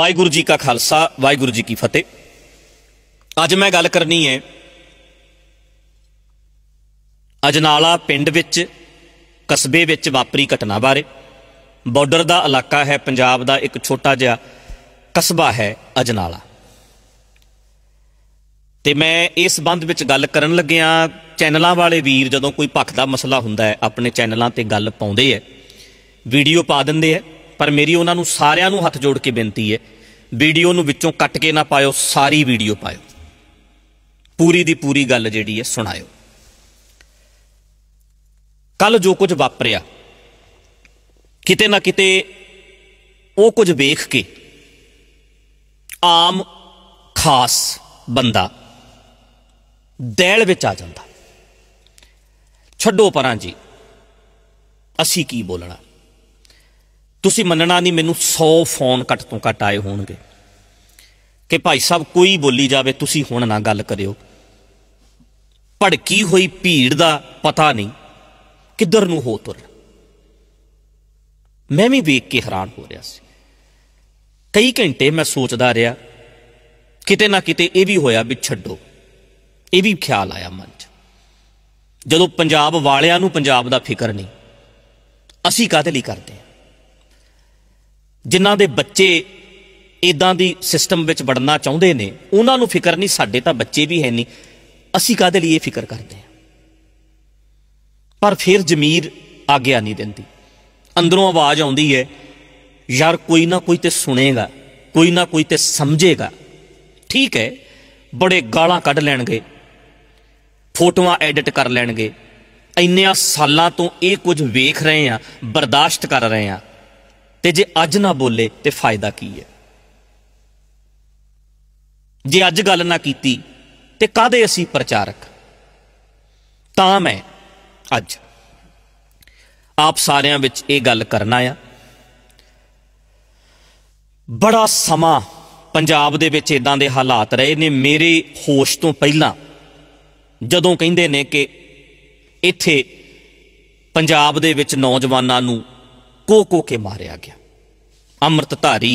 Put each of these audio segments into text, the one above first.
ਵਾਹਿਗੁਰੂ ਜੀ ਕਾ ਖਾਲਸਾ ਵਾਹਿਗੁਰੂ ਜੀ ਕੀ ਫਤਿਹ ਅੱਜ ਮੈਂ ਗੱਲ ਕਰਨੀ ਹੈ ਅਜਨਾਲਾ ਪਿੰਡ ਵਿੱਚ ਕਸਬੇ ਵਿੱਚ ਵਾਪਰੀ ਘਟਨਾ ਬਾਰੇ ਬਾਰਡਰ ਦਾ ਇਲਾਕਾ ਹੈ ਪੰਜਾਬ ਦਾ ਇੱਕ ਛੋਟਾ ਜਿਹਾ ਕਸਬਾ ਹੈ ਅਜਨਾਲਾ ਤੇ ਮੈਂ ਇਸ ਸੰਬੰਧ ਵਿੱਚ ਗੱਲ ਕਰਨ ਲੱਗਿਆ ਚੈਨਲਾਂ ਵਾਲੇ ਵੀਰ ਜਦੋਂ ਕੋਈ ਪੱਖ ਦਾ ਮਸਲਾ ਹੁੰਦਾ ਹੈ ਆਪਣੇ ਚੈਨਲਾਂ ਤੇ ਗੱਲ ਪਾਉਂਦੇ ਐ ਵੀਡੀਓ ਪਾ ਦਿੰਦੇ ਐ ਪਰ ਮੇਰੀ ਉਹਨਾਂ ਨੂੰ ਸਾਰਿਆਂ ਨੂੰ ਹੱਥ ਜੋੜ ਕੇ ਬੇਨਤੀ ਹੈ ਵੀਡੀਓ ਨੂੰ ਵਿੱਚੋਂ ਕੱਟ ਕੇ ਨਾ ਪਾਇਓ ਸਾਰੀ ਵੀਡੀਓ ਪਾਇਓ ਪੂਰੀ ਦੀ ਪੂਰੀ ਗੱਲ ਜਿਹੜੀ ਹੈ ਸੁਣਾਇਓ ਕੱਲ ਜੋ ਕੁਝ ਵਾਪਰਿਆ ਕਿਤੇ ਨਾ ਕਿਤੇ ਉਹ ਕੁਝ ਵੇਖ ਕੇ ਆਮ ਖਾਸ ਬੰਦਾ ਦਹਿਲ ਵਿੱਚ ਆ ਜਾਂਦਾ ਛੱਡੋ ਪਰਾਂ ਜੀ ਅਸੀਂ ਕੀ ਬੋਲਣਾ ਤੁਸੀਂ ਮੰਨਣਾ ਨਹੀਂ ਮੈਨੂੰ 100 ਫੋਨ ਕੱਟ ਤੋਂ ਕੱਟ ਆਏ ਹੋਣਗੇ ਕਿ ਭਾਈ ਸਾਹਿਬ ਕੋਈ ਬੋਲੀ ਜਾਵੇ ਤੁਸੀਂ ਹੁਣ ਨਾ ਗੱਲ ਕਰਿਓ ਭੜਕੀ ਹੋਈ ਭੀੜ ਦਾ ਪਤਾ ਨਹੀਂ ਕਿੱਧਰ ਨੂੰ ਹੋ ਤੁਰ ਮੈਂ ਵੀ ਵੇਖ ਕੇ ਹੈਰਾਨ ਹੋ ਰਿਹਾ ਸੀ ਕਈ ਘੰਟੇ ਮੈਂ ਸੋਚਦਾ ਰਿਹਾ ਕਿਤੇ ਨਾ ਕਿਤੇ ਇਹ ਵੀ ਹੋਇਆ ਵੀ ਛੱਡੋ ਇਹ ਵੀ ਖਿਆਲ ਆਇਆ ਮਨ 'ਚ ਜਦੋਂ ਪੰਜਾਬ ਵਾਲਿਆਂ ਨੂੰ ਪੰਜਾਬ ਦਾ ਫਿਕਰ ਨਹੀਂ ਅਸੀਂ ਕਾਹਦੇ ਲਈ ਕਰਦੇ ਹਾਂ ਜਿਨ੍ਹਾਂ ਦੇ ਬੱਚੇ ਇਦਾਂ ਦੀ ਸਿਸਟਮ ਵਿੱਚ ਵੜਨਾ ਚਾਹੁੰਦੇ ਨੇ ਉਹਨਾਂ ਨੂੰ ਫਿਕਰ ਨਹੀਂ ਸਾਡੇ ਤਾਂ ਬੱਚੇ ਵੀ ਹੈ ਨਹੀਂ ਅਸੀਂ ਕਾਦੇ ਲਈ ਇਹ ਫਿਕਰ ਕਰਦੇ ਹਾਂ ਪਰ ਫਿਰ ਜ਼ਮੀਰ ਆਗਿਆ ਨਹੀਂ ਦਿੰਦੀ ਅੰਦਰੋਂ ਆਵਾਜ਼ ਆਉਂਦੀ ਹੈ ਯਾਰ ਕੋਈ ਨਾ ਕੋਈ ਤੇ ਸੁਣੇਗਾ ਕੋਈ ਨਾ ਕੋਈ ਤੇ ਸਮਝੇਗਾ ਠੀਕ ਹੈ ਬੜੇ ਗਾਲਾਂ ਕੱਢ ਲੈਣਗੇ ਫੋਟੋਆਂ ਐਡਿਟ ਕਰ ਲੈਣਗੇ ਇੰਨੇ ਸਾਲਾਂ ਤੋਂ ਇਹ ਕੁਝ ਵੇਖ ਰਹੇ ਆ ਬਰਦਾਸ਼ਤ ਕਰ ਰਹੇ ਆ ਤੇ ਜੇ ਅੱਜ ਨਾ ਬੋਲੇ ਤੇ ਫਾਇਦਾ ਕੀ ਹੈ ਜੇ ਅੱਜ ਗੱਲ ਨਾ ਕੀਤੀ ਤੇ ਕਾਦੇ ਅਸੀਂ ਪ੍ਰਚਾਰਕ ਤਾਂ ਮੈਂ ਅੱਜ ਆਪ ਸਾਰਿਆਂ ਵਿੱਚ ਇਹ ਗੱਲ ਕਰਨਾ ਆ ਬੜਾ ਸਮਾਂ ਪੰਜਾਬ ਦੇ ਵਿੱਚ ਇਦਾਂ ਦੇ ਹਾਲਾਤ ਰਹੇ ਨੇ ਮੇਰੇ ਹੋਸ਼ ਤੋਂ ਪਹਿਲਾਂ ਜਦੋਂ ਕਹਿੰਦੇ ਨੇ ਕਿ ਇੱਥੇ ਪੰਜਾਬ ਦੇ ਵਿੱਚ ਨੌਜਵਾਨਾਂ ਨੂੰ ਕੋ ਕੋ ਕੇ ਮਾਰਿਆ ਗਿਆ ਅੰਮ੍ਰਿਤਧਾਰੀ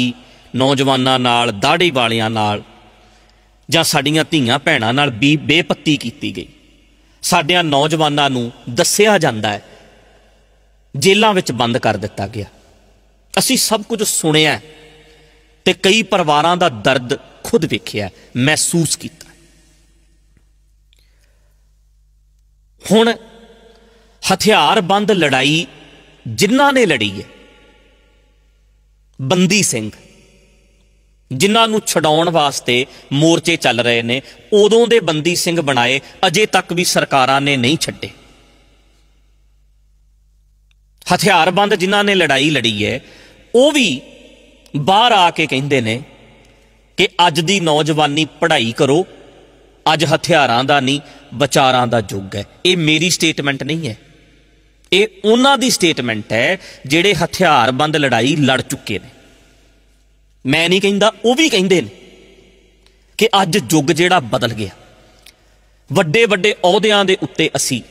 ਨੌਜਵਾਨਾਂ ਨਾਲ ਦਾੜੀ ਵਾਲਿਆਂ ਨਾਲ ਜਾਂ ਸਾਡੀਆਂ ਧੀਆਂ ਭੈਣਾਂ ਨਾਲ ਵੀ ਬੇਪੱਤੀ ਕੀਤੀ ਗਈ ਸਾਡਿਆਂ ਨੌਜਵਾਨਾਂ ਨੂੰ ਦੱਸਿਆ ਜਾਂਦਾ ਹੈ ਜੇਲ੍ਹਾਂ ਵਿੱਚ ਬੰਦ ਕਰ ਦਿੱਤਾ ਗਿਆ ਅਸੀਂ ਸਭ ਕੁਝ ਸੁਣਿਆ ਤੇ ਕਈ ਪਰਿਵਾਰਾਂ ਦਾ ਦਰਦ ਖੁਦ ਵੇਖਿਆ ਮਹਿਸੂਸ ਕੀਤਾ ਹੁਣ ਹਥਿਆਰਬੰਦ ਲੜਾਈ ਜਿਨ੍ਹਾਂ ਨੇ ਲੜੀ ਹੈ ਬੰਦੀ ਸਿੰਘ ਜਿਨ੍ਹਾਂ ਨੂੰ ਛਡਾਉਣ ਵਾਸਤੇ ਮੋਰਚੇ ਚੱਲ ਰਹੇ ਨੇ ਉਦੋਂ ਦੇ ਬੰਦੀ ਸਿੰਘ ਬਣਾਏ ਅਜੇ ਤੱਕ ਵੀ ਸਰਕਾਰਾਂ ਨੇ ਨਹੀਂ ਛੱਡੇ ਹਥਿਆਰਬੰਦ ਜਿਨ੍ਹਾਂ ਨੇ ਲੜਾਈ ਲੜੀ ਹੈ ਉਹ ਵੀ ਬਾਹਰ ਆ ਕੇ ਕਹਿੰਦੇ ਨੇ ਕਿ ਅੱਜ ਦੀ ਨੌਜਵਾਨੀ ਪੜ੍ਹਾਈ ਕਰੋ ਅੱਜ ਹਥਿਆਰਾਂ ਦਾ ਨਹੀਂ ਵਿਚਾਰਾਂ ਦਾ ਯੁੱਗ ਹੈ ਇਹ ਮੇਰੀ ਸਟੇਟਮੈਂਟ ਨਹੀਂ ਹੈ ਇਹ ਉਹਨਾਂ ਦੀ ਸਟੇਟਮੈਂਟ ਹੈ ਜਿਹੜੇ ਹਥਿਆਰਬੰਦ ਲੜਾਈ ਲੜ ਚੁੱਕੇ ਨੇ ਮੈਂ ਨਹੀਂ ਕਹਿੰਦਾ ਉਹ ਵੀ ਕਹਿੰਦੇ ਨੇ ਕਿ ਅੱਜ ਯੁੱਗ ਜਿਹੜਾ ਬਦਲ ਗਿਆ ਵੱਡੇ ਵੱਡੇ ਅਹੁਦਿਆਂ ਦੇ ਉੱਤੇ ਅਸੀਂ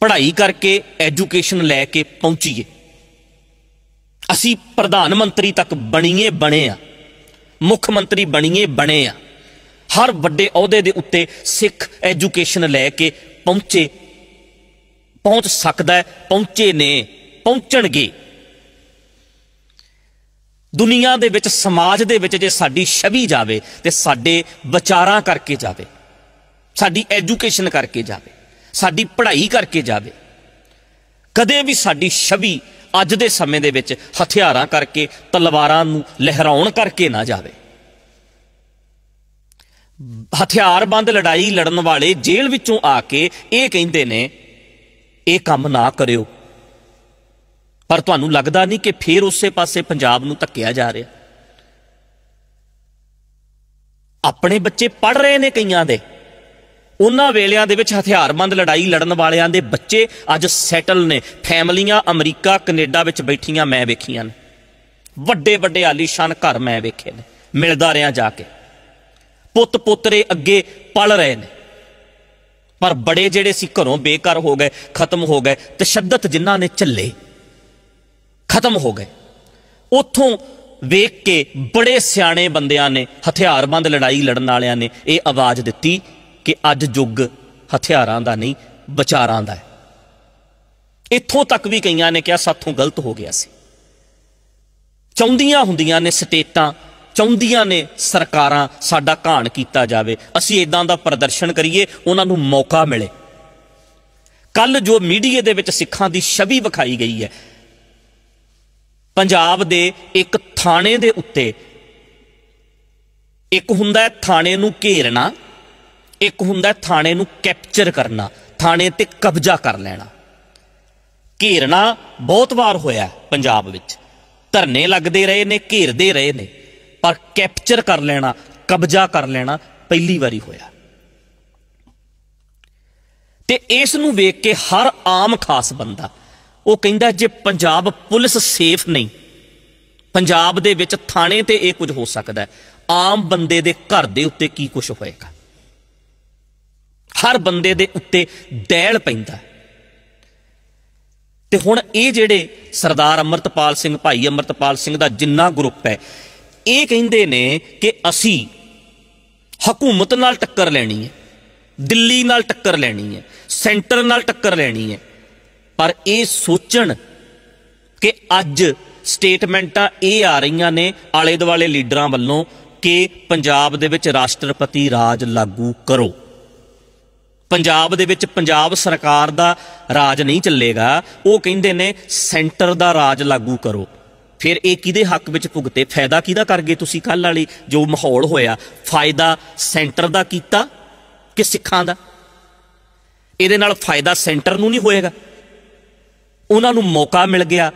ਪੜ੍ਹਾਈ ਕਰਕੇ ਐਜੂਕੇਸ਼ਨ ਲੈ ਕੇ ਪਹੁੰਚੀਏ ਅਸੀਂ ਪ੍ਰਧਾਨ ਮੰਤਰੀ ਤੱਕ ਬਣੀਏ ਬਣੇ ਆ ਮੁੱਖ ਮੰਤਰੀ ਬਣੀਏ ਬਣੇ ਆ ਹਰ ਵੱਡੇ ਅਹੁਦੇ ਦੇ ਉੱਤੇ ਸਿੱਖ ਐਜੂਕੇਸ਼ਨ ਲੈ ਕੇ ਪਹੁੰਚੇ ਪਹੁੰਚ ਸਕਦਾ ਪਹੁੰਚੇ ਨੇ ਪਹੁੰਚਣਗੇ ਦੁਨੀਆ ਦੇ ਵਿੱਚ ਸਮਾਜ ਦੇ ਵਿੱਚ ਜੇ ਸਾਡੀ ਛਵੀ ਜਾਵੇ ਤੇ ਸਾਡੇ ਵਿਚਾਰਾਂ ਕਰਕੇ ਜਾਵੇ ਸਾਡੀ ਐਜੂਕੇਸ਼ਨ ਕਰਕੇ ਜਾਵੇ ਸਾਡੀ ਪੜ੍ਹਾਈ ਕਰਕੇ ਜਾਵੇ ਕਦੇ ਵੀ ਸਾਡੀ ਛਵੀ ਅੱਜ ਦੇ ਸਮੇਂ ਦੇ ਵਿੱਚ ਹਥਿਆਰਾਂ ਕਰਕੇ ਤਲਵਾਰਾਂ ਨੂੰ ਲਹਿਰਾਉਣ ਕਰਕੇ ਨਾ ਜਾਵੇ ਹਥਿਆਰਬੰਦ ਲੜਾਈ ਲੜਨ ਵਾਲੇ ਜੇਲ੍ਹ ਵਿੱਚੋਂ ਆ ਕੇ ਇਹ ਕਹਿੰਦੇ ਨੇ ਇਹ ਕੰਮ ਨਾ ਕਰਿਓ ਪਰ ਤੁਹਾਨੂੰ ਲੱਗਦਾ ਨਹੀਂ ਕਿ ਫੇਰ ਉਸੇ ਪਾਸੇ ਪੰਜਾਬ ਨੂੰ ਧੱਕਿਆ ਜਾ ਰਿਹਾ ਆਪਣੇ ਬੱਚੇ ਪੜ ਰਹੇ ਨੇ ਕਈਆਂ ਦੇ ਉਹਨਾਂ ਵੇਲਿਆਂ ਦੇ ਵਿੱਚ ਹਥਿਆਰਬੰਦ ਲੜਾਈ ਲੜਨ ਵਾਲਿਆਂ ਦੇ ਬੱਚੇ ਅੱਜ ਸੈਟਲ ਨੇ ਫੈਮਲੀਆਂ ਅਮਰੀਕਾ ਕੈਨੇਡਾ ਵਿੱਚ ਬੈਠੀਆਂ ਮੈਂ ਵੇਖੀਆਂ ਨੇ ਵੱਡੇ ਵੱਡੇ ਆਲੀਸ਼ਾਨ ਘਰ ਮੈਂ ਵੇਖੇ ਨੇ ਮਿਲਦਾ ਰਿਆਂ ਜਾ ਕੇ ਪੁੱਤ ਪੁੱਤਰੇ ਅੱਗੇ ਪਲ ਰਹੇ ਨੇ ਪਰ ਬੜੇ ਜਿਹੜੇ ਸੀ ਘਰੋਂ ਬੇਕਾਰ ਹੋ ਗਏ ਖਤਮ ਹੋ ਗਏ ਤਸ਼ੱਦਦ ਜਿਨ੍ਹਾਂ ਨੇ ਚੱਲੇ ਖਤਮ ਹੋ ਗਏ ਉਥੋਂ ਵੇਖ ਕੇ ਬੜੇ ਸਿਆਣੇ ਬੰਦਿਆਂ ਨੇ ਹਥਿਆਰਬੰਦ ਲੜਾਈ ਲੜਨ ਵਾਲਿਆਂ ਨੇ ਇਹ ਆਵਾਜ਼ ਦਿੱਤੀ ਕਿ ਅੱਜ ਯੁੱਗ ਹਥਿਆਰਾਂ ਦਾ ਨਹੀਂ ਵਿਚਾਰਾਂ ਦਾ ਹੈ ਇੱਥੋਂ ਤੱਕ ਵੀ ਕਈਆਂ ਨੇ ਕਿਹਾ ਸਾਥੋਂ ਗਲਤ ਹੋ ਗਿਆ ਸੀ ਚੌਂਦੀਆਂ ਹੁੰਦੀਆਂ ਨੇ ਸਟੇਟਾਂ ਚਾਹੁੰਦੀਆਂ ਨੇ ਸਰਕਾਰਾਂ ਸਾਡਾ ਘਾਣ ਕੀਤਾ ਜਾਵੇ ਅਸੀਂ ਇਦਾਂ ਦਾ ਪ੍ਰਦਰਸ਼ਨ ਕਰੀਏ ਉਹਨਾਂ ਨੂੰ ਮੌਕਾ ਮਿਲੇ ਕੱਲ ਜੋ ਮੀਡੀਆ ਦੇ ਵਿੱਚ ਸਿੱਖਾਂ ਦੀ ਛਵੀ ਵਿਖਾਈ ਗਈ ਹੈ ਪੰਜਾਬ ਦੇ ਇੱਕ ਥਾਣੇ ਦੇ ਉੱਤੇ ਇੱਕ ਹੁੰਦਾ ਹੈ ਥਾਣੇ ਨੂੰ ਘੇਰਨਾ ਇੱਕ ਹੁੰਦਾ ਹੈ ਥਾਣੇ ਨੂੰ ਕੈਪਚਰ ਕਰਨਾ ਥਾਣੇ ਤੇ ਕਬਜ਼ਾ ਕਰ ਲੈਣਾ ਘੇਰਨਾ ਬਹੁਤ ਵਾਰ ਹੋਇਆ ਪੰਜਾਬ ਵਿੱਚ ਧਰਨੇ ਲੱਗਦੇ ਰਹੇ ਨੇ ਘੇਰਦੇ ਰਹੇ ਨੇ ਪਰ ਕੈਪਚਰ ਕਰ ਲੈਣਾ ਕਬਜ਼ਾ ਕਰ ਲੈਣਾ ਪਹਿਲੀ ਵਾਰੀ ਹੋਇਆ ਤੇ ਇਸ ਨੂੰ ਵੇਖ ਕੇ ਹਰ ਆਮ ਖਾਸ ਬੰਦਾ ਉਹ ਕਹਿੰਦਾ ਜੇ ਪੰਜਾਬ ਪੁਲਿਸ ਸੇਫ ਨਹੀਂ ਪੰਜਾਬ ਦੇ ਵਿੱਚ ਥਾਣੇ ਤੇ ਇਹ ਕੁਝ ਹੋ ਸਕਦਾ ਆਮ ਬੰਦੇ ਦੇ ਘਰ ਦੇ ਉੱਤੇ ਕੀ ਕੁਝ ਹੋਏਗਾ ਹਰ ਬੰਦੇ ਦੇ ਉੱਤੇ ਦਹਿਲ ਪੈਂਦਾ ਤੇ ਹੁਣ ਇਹ ਜਿਹੜੇ ਸਰਦਾਰ ਅਮਰਤਪਾਲ ਸਿੰਘ ਭਾਈ ਅਮਰਤਪਾਲ ਸਿੰਘ ਦਾ ਜਿੰਨਾ ਗਰੁੱਪ ਹੈ ਇਹ ਕਹਿੰਦੇ ਨੇ ਕਿ ਅਸੀਂ ਹਕੂਮਤ ਨਾਲ ਟੱਕਰ ਲੈਣੀ ਹੈ ਦਿੱਲੀ ਨਾਲ ਟੱਕਰ ਲੈਣੀ ਹੈ ਸੈਂਟਰ ਨਾਲ ਟੱਕਰ ਲੈਣੀ ਹੈ ਪਰ ਇਹ ਸੋਚਣ ਕਿ ਅੱਜ ਸਟੇਟਮੈਂਟਾਂ ਇਹ ਆ ਰਹੀਆਂ ਨੇ ਆਲੇ ਦੁਆਲੇ ਲੀਡਰਾਂ ਵੱਲੋਂ ਕਿ ਪੰਜਾਬ ਦੇ ਵਿੱਚ ਰਾਸ਼ਟਰਪਤੀ ਰਾਜ ਲਾਗੂ ਕਰੋ ਪੰਜਾਬ ਦੇ ਵਿੱਚ ਪੰਜਾਬ ਸਰਕਾਰ ਦਾ ਰਾਜ ਨਹੀਂ ਚੱਲੇਗਾ ਉਹ ਕਹਿੰਦੇ ਨੇ ਸੈਂਟਰ ਦਾ ਰਾਜ ਲਾਗੂ ਕਰੋ ਫਿਰ ਇਹ ਕਿਹਦੇ ਹੱਕ ਵਿੱਚ ਭੁਗਤੇ ਫਾਇਦਾ ਕਿਹਦਾ ਕਰਗੇ ਤੁਸੀਂ ਕੱਲ ਵਾਲੀ ਜੋ ਮਾਹੌਲ ਹੋਇਆ ਫਾਇਦਾ ਸੈਂਟਰ ਦਾ ਕੀਤਾ ਕਿ ਸਿੱਖਾਂ ਦਾ ਇਹਦੇ ਨਾਲ ਫਾਇਦਾ ਸੈਂਟਰ ਨੂੰ ਨਹੀਂ ਹੋਏਗਾ ਉਹਨਾਂ ਨੂੰ ਮੌਕਾ ਮਿਲ ਗਿਆ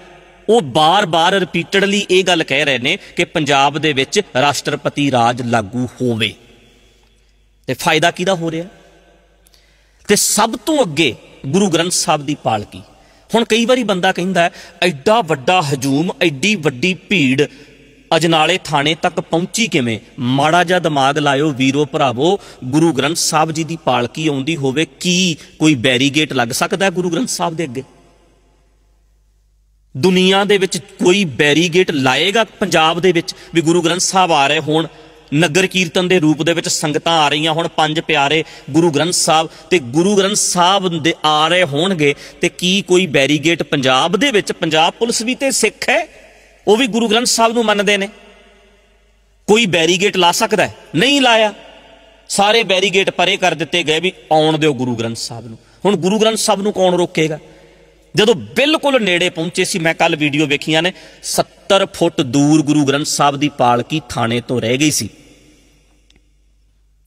ਉਹ ਬਾਰ-ਬਾਰ ਰਿਪੀਟਡਲੀ ਇਹ ਗੱਲ ਕਹਿ ਰਹੇ ਨੇ ਕਿ ਪੰਜਾਬ ਦੇ ਵਿੱਚ ਰਾਸ਼ਟਰਪਤੀ ਰਾਜ ਲਾਗੂ ਹੋਵੇ ਤੇ ਫਾਇਦਾ ਕਿਹਦਾ ਹੋ ਰਿਹਾ ਤੇ ਸਭ ਤੋਂ ਅੱਗੇ ਗੁਰੂ ਗ੍ਰੰਥ ਸਾਹਿਬ ਦੀ ਪਾਲਕੀ ਹੁਣ ਕਈ ਵਾਰੀ ਬੰਦਾ ਕਹਿੰਦਾ ਐਡਾ ਵੱਡਾ ਹਜੂਮ ਐਡੀ ਵੱਡੀ ਭੀੜ ਅਜਨਾਲੇ ਥਾਣੇ ਤੱਕ ਪਹੁੰਚੀ ਕਿਵੇਂ ਮਾੜਾ ਜਿਹਾ ਦਿਮਾਗ ਲਾਇਓ ਵੀਰੋ ਭਰਾਵੋ ਗੁਰੂ ਗ੍ਰੰਥ ਸਾਹਿਬ ਜੀ ਦੀ ਪਾਲਕੀ ਆਉਂਦੀ ਹੋਵੇ ਕੀ ਕੋਈ ਬੈਰੀਗੇਟ ਲੱਗ ਸਕਦਾ ਗੁਰੂ ਗ੍ਰੰਥ ਸਾਹਿਬ ਦੇ ਅੱਗੇ ਦੁਨੀਆ ਦੇ ਵਿੱਚ ਕੋਈ ਬੈਰੀਗੇਟ ਲਾਏਗਾ ਪੰਜਾਬ ਦੇ ਵਿੱਚ ਵੀ ਗੁਰੂ ਗ੍ਰੰਥ ਸਾਹਿਬ ਆ ਰਹੇ ਹੋਣ ਨਗਰ ਕੀਰਤਨ ਦੇ ਰੂਪ ਦੇ ਵਿੱਚ ਸੰਗਤਾਂ ਆ ਰਹੀਆਂ ਹੁਣ ਪੰਜ ਪਿਆਰੇ ਗੁਰੂ ਗ੍ਰੰਥ ਸਾਹਿਬ ਤੇ ਗੁਰੂ ਗ੍ਰੰਥ ਸਾਹਿਬ ਦੇ ਆ ਰਹੇ ਹੋਣਗੇ ਤੇ ਕੀ ਕੋਈ ਬੈਰੀਗੇਟ ਪੰਜਾਬ ਦੇ ਵਿੱਚ ਪੰਜਾਬ ਪੁਲਿਸ ਵੀ ਤੇ ਸਿੱਖ ਹੈ ਉਹ ਵੀ ਗੁਰੂ ਗ੍ਰੰਥ ਸਾਹਿਬ ਨੂੰ ਮੰਨਦੇ ਨੇ ਕੋਈ ਬੈਰੀਗੇਟ ਲਾ ਸਕਦਾ ਹੈ ਨਹੀਂ ਲਾਇਆ ਸਾਰੇ ਬੈਰੀਗੇਟ ਪਰੇ ਕਰ ਦਿੱਤੇ ਗਏ ਵੀ ਆਉਣ ਦਿਓ ਗੁਰੂ ਗ੍ਰੰਥ ਸਾਹਿਬ ਨੂੰ ਹੁਣ ਗੁਰੂ ਗ੍ਰੰਥ ਸਾਹਿਬ ਨੂੰ ਕੌਣ ਰੋਕੇਗਾ ਜਦੋਂ ਬਿਲਕੁਲ ਨੇੜੇ ਪਹੁੰਚੇ ਸੀ ਮੈਂ ਕੱਲ ਵੀਡੀਓ ਵੇਖੀਆਂ ਨੇ 70 ਫੁੱਟ ਦੂਰ ਗੁਰੂ ਗ੍ਰੰਥ ਸਾਹਿਬ ਦੀ ਪਾਲਕੀ ਥਾਣੇ ਤੋਂ ਰਹਿ ਗਈ ਸੀ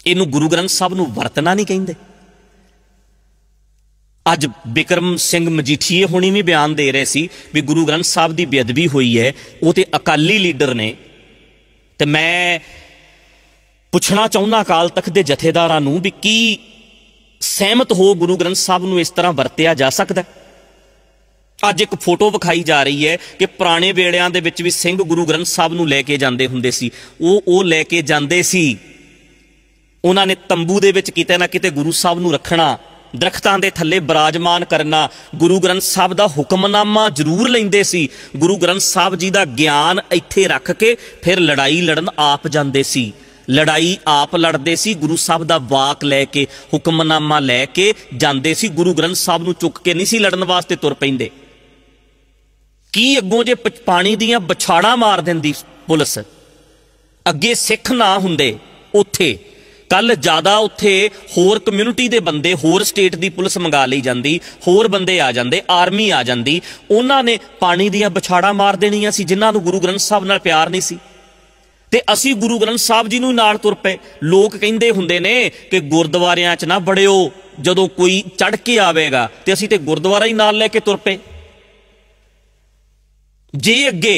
ਇਹਨੂੰ ਗੁਰੂ ਗ੍ਰੰਥ ਸਾਹਿਬ ਨੂੰ ਵਰਤਣਾ ਨਹੀਂ ਕਹਿੰਦੇ ਅੱਜ ਬਿਕਰਮ ਸਿੰਘ ਮਜੀਠੀਏ ਹੁਣੀ ਵੀ ਬਿਆਨ ਦੇ ਰਹੇ ਸੀ ਵੀ ਗੁਰੂ ਗ੍ਰੰਥ ਸਾਹਿਬ ਦੀ ਬੇਅਦਬੀ ਹੋਈ ਹੈ ਉਹ ਤੇ ਅਕਾਲੀ ਲੀਡਰ ਨੇ ਤੇ ਮੈਂ ਪੁੱਛਣਾ ਚਾਹੁੰਦਾ ਅਕਾਲ ਤਖਤ ਦੇ ਜਥੇਦਾਰਾਂ ਨੂੰ ਵੀ ਕੀ ਸਹਿਮਤ ਹੋ ਗੁਰੂ ਗ੍ਰੰਥ ਸਾਹਿਬ ਨੂੰ ਇਸ ਤਰ੍ਹਾਂ ਵਰਤਿਆ ਜਾ ਸਕਦਾ ਅੱਜ ਇੱਕ ਫੋਟੋ ਵਿਖਾਈ ਜਾ ਰਹੀ ਹੈ ਕਿ ਪੁਰਾਣੇ ਵੇੜਿਆਂ ਦੇ ਵਿੱਚ ਵੀ ਸਿੰਘ ਗੁਰੂ ਗ੍ਰੰਥ ਸਾਹਿਬ ਨੂੰ ਲੈ ਕੇ ਜਾਂਦੇ ਹੁੰਦੇ ਸੀ ਉਹ ਉਹ ਲੈ ਕੇ ਜਾਂਦੇ ਸੀ ਉਹਨਾਂ ਨੇ ਤੰਬੂ ਦੇ ਵਿੱਚ ਕਿਤੇ ਨਾ ਕਿਤੇ ਗੁਰੂ ਸਾਹਿਬ ਨੂੰ ਰੱਖਣਾ ਦਰਖਤਾਂ ਦੇ ਥੱਲੇ ਬਰਾਜਮਾਨ ਕਰਨਾ ਗੁਰੂ ਗ੍ਰੰਥ ਸਾਹਿਬ ਦਾ ਹੁਕਮਨਾਮਾ ਜ਼ਰੂਰ ਲੈਂਦੇ ਸੀ ਗੁਰੂ ਗ੍ਰੰਥ ਸਾਹਿਬ ਜੀ ਦਾ ਗਿਆਨ ਇੱਥੇ ਰੱਖ ਕੇ ਫਿਰ ਲੜਾਈ ਲੜਨ ਆਪ ਜਾਂਦੇ ਸੀ ਲੜਾਈ ਆਪ ਲੜਦੇ ਸੀ ਗੁਰੂ ਸਾਹਿਬ ਦਾ ਵਾਕ ਲੈ ਕੇ ਹੁਕਮਨਾਮਾ ਲੈ ਕੇ ਜਾਂਦੇ ਸੀ ਗੁਰੂ ਗ੍ਰੰਥ ਸਾਹਿਬ ਨੂੰ ਚੁੱਕ ਕੇ ਨਹੀਂ ਸੀ ਲੜਨ ਵਾਸਤੇ ਤੁਰ ਪੈਂਦੇ ਕੀ ਅੱਗੋਂ ਜੇ ਪਾਣੀ ਦੀਆਂ ਬਛਾੜਾਂ ਮਾਰ ਦਿੰਦੀ ਪੁਲਿਸ ਅੱਗੇ ਸਿੱਖ ਨਾ ਹੁੰਦੇ ਉੱਥੇ ਕੱਲ ਜ਼ਿਆਦਾ ਉੱਥੇ ਹੋਰ ਕਮਿਊਨਿਟੀ ਦੇ ਬੰਦੇ ਹੋਰ ਸਟੇਟ ਦੀ ਪੁਲਿਸ ਮੰਗਾ ਲਈ ਜਾਂਦੀ ਹੋਰ ਬੰਦੇ ਆ ਜਾਂਦੇ ਆਰਮੀ ਆ ਜਾਂਦੀ ਉਹਨਾਂ ਨੇ ਪਾਣੀ ਦੀਆਂ ਵਿਛਾੜਾ ਮਾਰ ਦੇਣੀਆਂ ਸੀ ਜਿਨ੍ਹਾਂ ਨੂੰ ਗੁਰੂ ਗ੍ਰੰਥ ਸਾਹਿਬ ਨਾਲ ਪਿਆਰ ਨਹੀਂ ਸੀ ਤੇ ਅਸੀਂ ਗੁਰੂ ਗ੍ਰੰਥ ਸਾਹਿਬ ਜੀ ਨੂੰ ਨਾਲ ਤੁਰ ਪਏ ਲੋਕ ਕਹਿੰਦੇ ਹੁੰਦੇ ਨੇ ਕਿ ਗੁਰਦੁਆਰਿਆਂ 'ਚ ਨਾ ਬੜਿਓ ਜਦੋਂ ਕੋਈ ਚੜ ਕੇ ਆਵੇਗਾ ਤੇ ਅਸੀਂ ਤੇ ਗੁਰਦੁਆਰਾ ਹੀ ਨਾਲ ਲੈ ਕੇ ਤੁਰ ਪਏ ਜੇ ਅੱਗੇ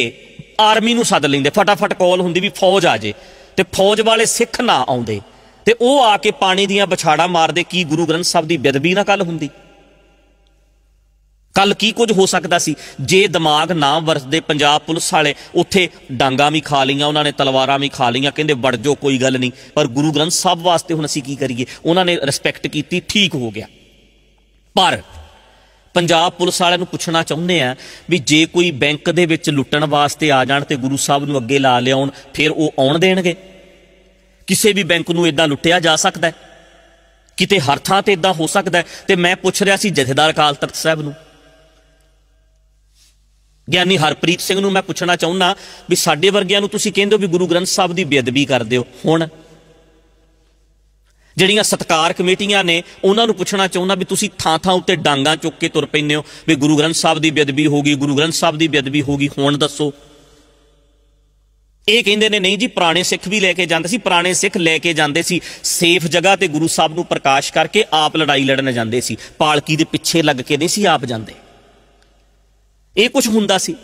ਆਰਮੀ ਨੂੰ ਸੱਦ ਲੈਂਦੇ ਫਟਾਫਟ ਕਾਲ ਹੁੰਦੀ ਵੀ ਫੌਜ ਆ ਜੇ ਤੇ ਫੌਜ ਵਾਲੇ ਸਿੱਖ ਨਾ ਆਉਂਦੇ ਤੇ ਉਹ ਆ ਕੇ ਪਾਣੀ ਦੀਆਂ ਵਿਛਾੜਾ ਮਾਰਦੇ ਕੀ ਗੁਰੂ ਗ੍ਰੰਥ ਸਾਹਿਬ ਦੀ ਬੇਦਬੀ ਨਾ ਕੱਲ ਹੁੰਦੀ ਕੱਲ ਕੀ ਕੁਝ ਹੋ ਸਕਦਾ ਸੀ ਜੇ ਦਿਮਾਗ ਨਾ ਵਰਸਦੇ ਪੰਜਾਬ ਪੁਲਿਸ ਵਾਲੇ ਉੱਥੇ ਡਾਂਗਾ ਵੀ ਖਾ ਲਈਆਂ ਉਹਨਾਂ ਨੇ ਤਲਵਾਰਾਂ ਵੀ ਖਾ ਲਈਆਂ ਕਹਿੰਦੇ ਵੜ ਜੋ ਕੋਈ ਗੱਲ ਨਹੀਂ ਪਰ ਗੁਰੂ ਗ੍ਰੰਥ ਸਾਹਿਬ ਵਾਸਤੇ ਹੁਣ ਅਸੀਂ ਕੀ ਕਰੀਏ ਉਹਨਾਂ ਨੇ ਰਿਸਪੈਕਟ ਕੀਤੀ ਠੀਕ ਹੋ ਗਿਆ ਪਰ ਪੰਜਾਬ ਪੁਲਿਸ ਵਾਲਿਆਂ ਨੂੰ ਪੁੱਛਣਾ ਚਾਹੁੰਦੇ ਆ ਵੀ ਜੇ ਕੋਈ ਬੈਂਕ ਦੇ ਵਿੱਚ ਲੁੱਟਣ ਵਾਸਤੇ ਆ ਜਾਣ ਤੇ ਗੁਰੂ ਸਾਹਿਬ ਨੂੰ ਅੱਗੇ ਲਾ ਲਿਆਉਣ ਫਿਰ ਉਹ ਆਉਣ ਦੇਣਗੇ ਕਿਸੇ ਵੀ ਬੈਂਕ ਨੂੰ ਇਦਾਂ ਲੁੱਟਿਆ ਜਾ ਸਕਦਾ ਹੈ ਕਿਤੇ ਹਰ ਥਾਂ ਤੇ ਇਦਾਂ ਹੋ ਸਕਦਾ ਹੈ ਤੇ ਮੈਂ ਪੁੱਛ ਰਿਹਾ ਸੀ ਜਥੇਦਾਰ ਅਕਾਲ ਤਖਤ ਸਾਹਿਬ ਨੂੰ ਗਿਆਨੀ ਹਰਪ੍ਰੀਤ ਸਿੰਘ ਨੂੰ ਮੈਂ ਪੁੱਛਣਾ ਚਾਹੁੰਦਾ ਵੀ ਸਾਡੇ ਵਰਗਿਆਂ ਨੂੰ ਤੁਸੀਂ ਕਹਿੰਦੇ ਹੋ ਵੀ ਗੁਰੂ ਗ੍ਰੰਥ ਸਾਹਿਬ ਦੀ ਬੇਅਦਬੀ ਕਰਦੇ ਹੋ ਹੁਣ ਜਿਹੜੀਆਂ ਸਤਕਾਰ ਕਮੇਟੀਆਂ ਨੇ ਉਹਨਾਂ ਨੂੰ ਪੁੱਛਣਾ ਚਾਹੁੰਦਾ ਵੀ ਤੁਸੀਂ ਥਾਂ-ਥਾਂ ਉੱਤੇ ਡਾਂਗਾ ਚੁੱਕ ਕੇ ਤੁਰ ਪੈਂਦੇ ਹੋ ਵੀ ਗੁਰੂ ਗ੍ਰੰਥ ਸਾਹਿਬ ਦੀ ਬੇਅਦਬੀ ਹੋ ਗਈ ਗੁਰੂ ਗ੍ਰੰਥ ਸਾਹਿਬ ਦੀ ਬੇਅਦਬੀ ਹੋ ਗਈ ਹੁਣ ਦੱਸੋ ਇਹ ਕਹਿੰਦੇ ਨੇ ਨਹੀਂ ਜੀ ਪੁਰਾਣੇ ਸਿੱਖ ਵੀ ਲੈ ਕੇ ਜਾਂਦੇ ਸੀ ਪੁਰਾਣੇ ਸਿੱਖ ਲੈ ਕੇ ਜਾਂਦੇ ਸੀ ਸੇਫ ਜਗ੍ਹਾ ਤੇ ਗੁਰੂ ਸਾਹਿਬ ਨੂੰ ਪ੍ਰਕਾਸ਼ ਕਰਕੇ ਆਪ ਲੜਾਈ ਲੜਨ ਜਾਂਦੇ ਸੀ ਪਾਲਕੀ ਦੇ ਪਿੱਛੇ ਲੱਗ ਕੇ ਨਹੀਂ ਸੀ ਆਪ ਜਾਂਦੇ ਇਹ ਕੁਝ ਹੁੰਦਾ ਸੀ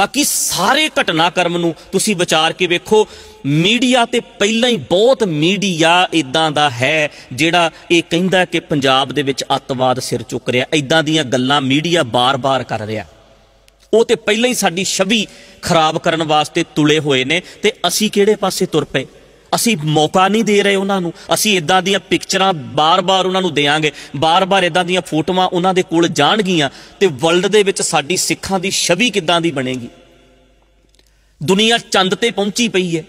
ਬਾਕੀ ਸਾਰੇ ਘਟਨਾਕ੍ਰਮ ਨੂੰ ਤੁਸੀਂ ਵਿਚਾਰ ਕੇ ਵੇਖੋ ਮੀਡੀਆ ਤੇ ਪਹਿਲਾਂ ਹੀ ਬਹੁਤ ਮੀਡੀਆ ਇਦਾਂ ਦਾ ਹੈ ਜਿਹੜਾ ਇਹ ਕਹਿੰਦਾ ਕਿ ਪੰਜਾਬ ਦੇ ਵਿੱਚ ਅੱਤਵਾਦ ਸਿਰ ਚੁੱਕ ਰਿਹਾ ਇਦਾਂ ਦੀਆਂ ਗੱਲਾਂ ਮੀਡੀਆ ਬਾਰ-ਬਾਰ ਕਰ ਰਿਹਾ ਉਹ ਤੇ ਪਹਿਲਾਂ ਹੀ ਸਾਡੀ ਛਵੀ ਖਰਾਬ ਕਰਨ ਵਾਸਤੇ ਤੁਲੇ ਹੋਏ ਨੇ ਤੇ ਅਸੀਂ ਕਿਹੜੇ ਪਾਸੇ ਤੁਰ ਪਏ ਅਸੀਂ ਮੌਕਾ ਨਹੀਂ ਦੇ ਰਹੇ ਉਹਨਾਂ ਨੂੰ ਅਸੀਂ ਇਦਾਂ ਦੀਆਂ ਪਿਕਚਰਾਂ ਬਾਰ-ਬਾਰ ਉਹਨਾਂ ਨੂੰ ਦੇਾਂਗੇ ਬਾਰ-ਬਾਰ ਇਦਾਂ ਦੀਆਂ ਫੋਟੋਆਂ ਉਹਨਾਂ ਦੇ ਕੋਲ ਜਾਣਗੀਆਂ ਤੇ ਵਰਲਡ ਦੇ ਵਿੱਚ ਸਾਡੀ ਸਿੱਖਾਂ ਦੀ ਛਵੀ ਕਿੱਦਾਂ ਦੀ ਬਣੇਗੀ ਦੁਨੀਆ ਚੰਦ ਤੇ ਪਹੁੰਚੀ ਪਈ ਹੈ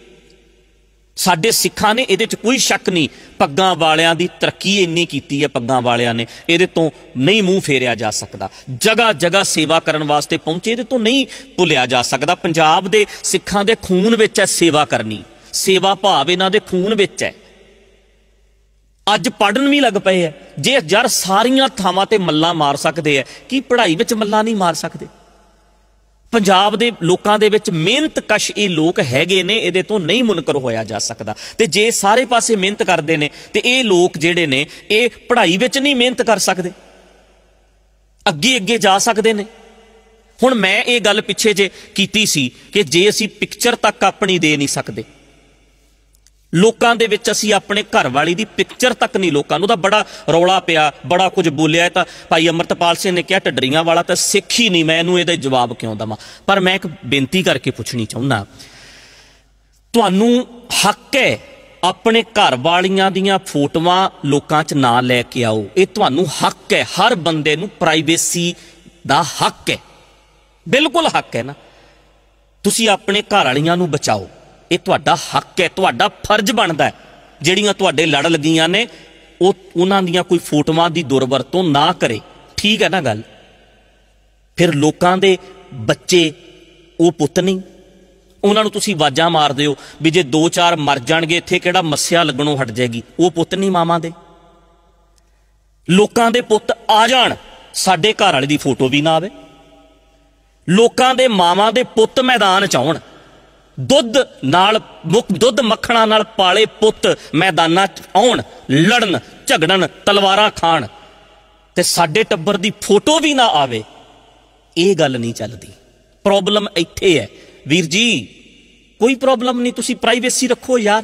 ਸਾਡੇ ਸਿੱਖਾਂ ਨੇ ਇਹਦੇ 'ਚ ਕੋਈ ਸ਼ੱਕ ਨਹੀਂ ਪੱਗਾਂ ਵਾਲਿਆਂ ਦੀ ਤਰੱਕੀ ਇੰਨੀ ਕੀਤੀ ਹੈ ਪੱਗਾਂ ਵਾਲਿਆਂ ਨੇ ਇਹਦੇ ਤੋਂ ਨਹੀਂ ਮੂੰਹ ਫੇਰਿਆ ਜਾ ਸਕਦਾ ਜਗਾ ਜਗਾ ਸੇਵਾ ਕਰਨ ਵਾਸਤੇ ਪਹੁੰਚੇ ਇਹਦੇ ਤੋਂ ਨਹੀਂ ਭੁੱਲਿਆ ਜਾ ਸਕਦਾ ਪੰਜਾਬ ਦੇ ਸਿੱਖਾਂ ਦੇ ਖੂਨ ਵਿੱਚ ਹੈ ਸੇਵਾ ਕਰਨੀ ਸੇਵਾ ਭਾਵ ਇਹਨਾਂ ਦੇ ਖੂਨ ਵਿੱਚ ਹੈ ਅੱਜ ਪੜਨ ਵੀ ਲੱਗ ਪਏ ਹੈ ਜੇ ਜਰ ਸਾਰੀਆਂ ਥਾਵਾਂ ਤੇ ਮੱਲਾ ਮਾਰ ਸਕਦੇ ਆ ਕੀ ਪੜ੍ਹਾਈ ਵਿੱਚ ਮੱਲਾ ਨਹੀਂ ਮਾਰ ਸਕਦੇ ਪੰਜਾਬ ਦੇ ਲੋਕਾਂ ਦੇ ਵਿੱਚ ਮਿਹਨਤ ਕਸ਼ ਇਹ ਲੋਕ ਹੈਗੇ ਨੇ ਇਹਦੇ ਤੋਂ ਨਹੀਂ ਮੁਨਕਰ ਹੋਇਆ ਜਾ ਸਕਦਾ ਤੇ ਜੇ ਸਾਰੇ ਪਾਸੇ ਮਿਹਨਤ ਕਰਦੇ ਨੇ ਤੇ ਇਹ ਲੋਕ ਜਿਹੜੇ ਨੇ ਇਹ ਪੜ੍ਹਾਈ ਵਿੱਚ ਨਹੀਂ ਮਿਹਨਤ ਕਰ ਸਕਦੇ ਅੱਗੇ ਅੱਗੇ ਜਾ ਸਕਦੇ ਨੇ ਹੁਣ ਮੈਂ ਇਹ ਗੱਲ ਪਿੱਛੇ ਜੇ ਕੀਤੀ ਸੀ ਕਿ ਜੇ ਅਸੀਂ ਪਿਕਚਰ ਤੱਕ ਆਪਣੀ ਦੇ ਨਹੀਂ ਸਕਦੇ ਲੋਕਾਂ ਦੇ ਵਿੱਚ ਅਸੀਂ ਆਪਣੇ ਘਰ ਵਾਲੀ ਦੀ ਪਿਕਚਰ ਤੱਕ ਨਹੀਂ ਲੋਕਾਂ ਨੂੰ ਦਾ ਬੜਾ ਰੌਲਾ ਪਿਆ ਬੜਾ ਕੁਝ ਬੋਲਿਆ ਤਾਂ ਭਾਈ ਅਮਰਤਪਾਲ ਸਿੰਘ ਨੇ ਕਿਹਾ ਟੱਡਰੀਆਂ ਵਾਲਾ ਤਾਂ ਸਿੱਖ ਹੀ ਨਹੀਂ ਮੈਂ ਇਹਨੂੰ ਇਹਦਾ ਜਵਾਬ ਕਿਉਂ ਦਵਾਂ ਪਰ ਮੈਂ ਇੱਕ ਬੇਨਤੀ ਕਰਕੇ ਪੁੱਛਣੀ ਚਾਹੁੰਦਾ ਤੁਹਾਨੂੰ ਹੱਕ ਹੈ ਆਪਣੇ ਘਰ ਵਾਲੀਆਂ ਦੀਆਂ ਫੋਟੋਆਂ ਲੋਕਾਂ 'ਚ ਨਾ ਲੈ ਕੇ ਆਓ ਇਹ ਤੁਹਾਨੂੰ ਹੱਕ ਹੈ ਹਰ ਬੰਦੇ ਨੂੰ ਪ੍ਰਾਈਵੇਸੀ ਦਾ ਹੱਕ ਹੈ ਬਿਲਕੁਲ ਹੱਕ ਹੈ ਨਾ ਤੁਸੀਂ ਆਪਣੇ ਘਰ ਵਾਲੀਆਂ ਨੂੰ ਬਚਾਓ ਇਹ ਤੁਹਾਡਾ ਹੱਕ ਹੈ ਤੁਹਾਡਾ ਫਰਜ਼ ਬਣਦਾ ਹੈ ਜਿਹੜੀਆਂ ਤੁਹਾਡੇ ਲੜ ਲੱਗੀਆਂ ਨੇ ਉਹ ਉਹਨਾਂ ਦੀਆਂ ਕੋਈ ਫੋਟੋਆਂ ਦੀ ਦੁਰਵਰਤੋਂ ਨਾ ਕਰੇ ਠੀਕ ਹੈ ਨਾ ਗੱਲ ਫਿਰ ਲੋਕਾਂ ਦੇ ਬੱਚੇ ਉਹ ਪੁੱਤ ਨਹੀਂ ਉਹਨਾਂ ਨੂੰ ਤੁਸੀਂ ਵਾਜਾਂ ਮਾਰਦੇ ਹੋ ਵੀ ਜੇ 2-4 ਮਰ ਜਾਣਗੇ ਇੱਥੇ ਕਿਹੜਾ ਮੱਸਿਆ ਲੱਗਣੋਂ ਹਟ ਜਾਏਗੀ ਉਹ ਪੁੱਤ ਨਹੀਂ ਮਾਵਾਂ ਦੇ ਲੋਕਾਂ ਦੇ ਪੁੱਤ ਆ ਜਾਣ ਸਾਡੇ ਘਰ ਵਾਲੇ ਦੀ ਫੋਟੋ ਵੀ ਨਾ ਆਵੇ ਲੋਕਾਂ ਦੇ ਮਾਵਾਂ ਦੇ ਪੁੱਤ ਮੈਦਾਨ ਚ ਆਉਣ ਦੁੱਧ ਨਾਲ ਦੁੱਧ ਮੱਖਣਾ ਨਾਲ ਪਾਲੇ ਪੁੱਤ ਮੈਦਾਨਾਂ 'ਚ ਆਉਣ ਲੜਨ ਝਗੜਨ ਤਲਵਾਰਾਂ ਖਾਣ ਤੇ ਸਾਡੇ ਟੱਬਰ ਦੀ ਫੋਟੋ ਵੀ ਨਾ ਆਵੇ ਇਹ ਗੱਲ ਨਹੀਂ ਚੱਲਦੀ ਪ੍ਰੋਬਲਮ ਇੱਥੇ ਹੈ ਵੀਰ ਜੀ ਕੋਈ ਪ੍ਰੋਬਲਮ ਨਹੀਂ ਤੁਸੀਂ ਪ੍ਰਾਈਵੇਸੀ ਰੱਖੋ ਯਾਰ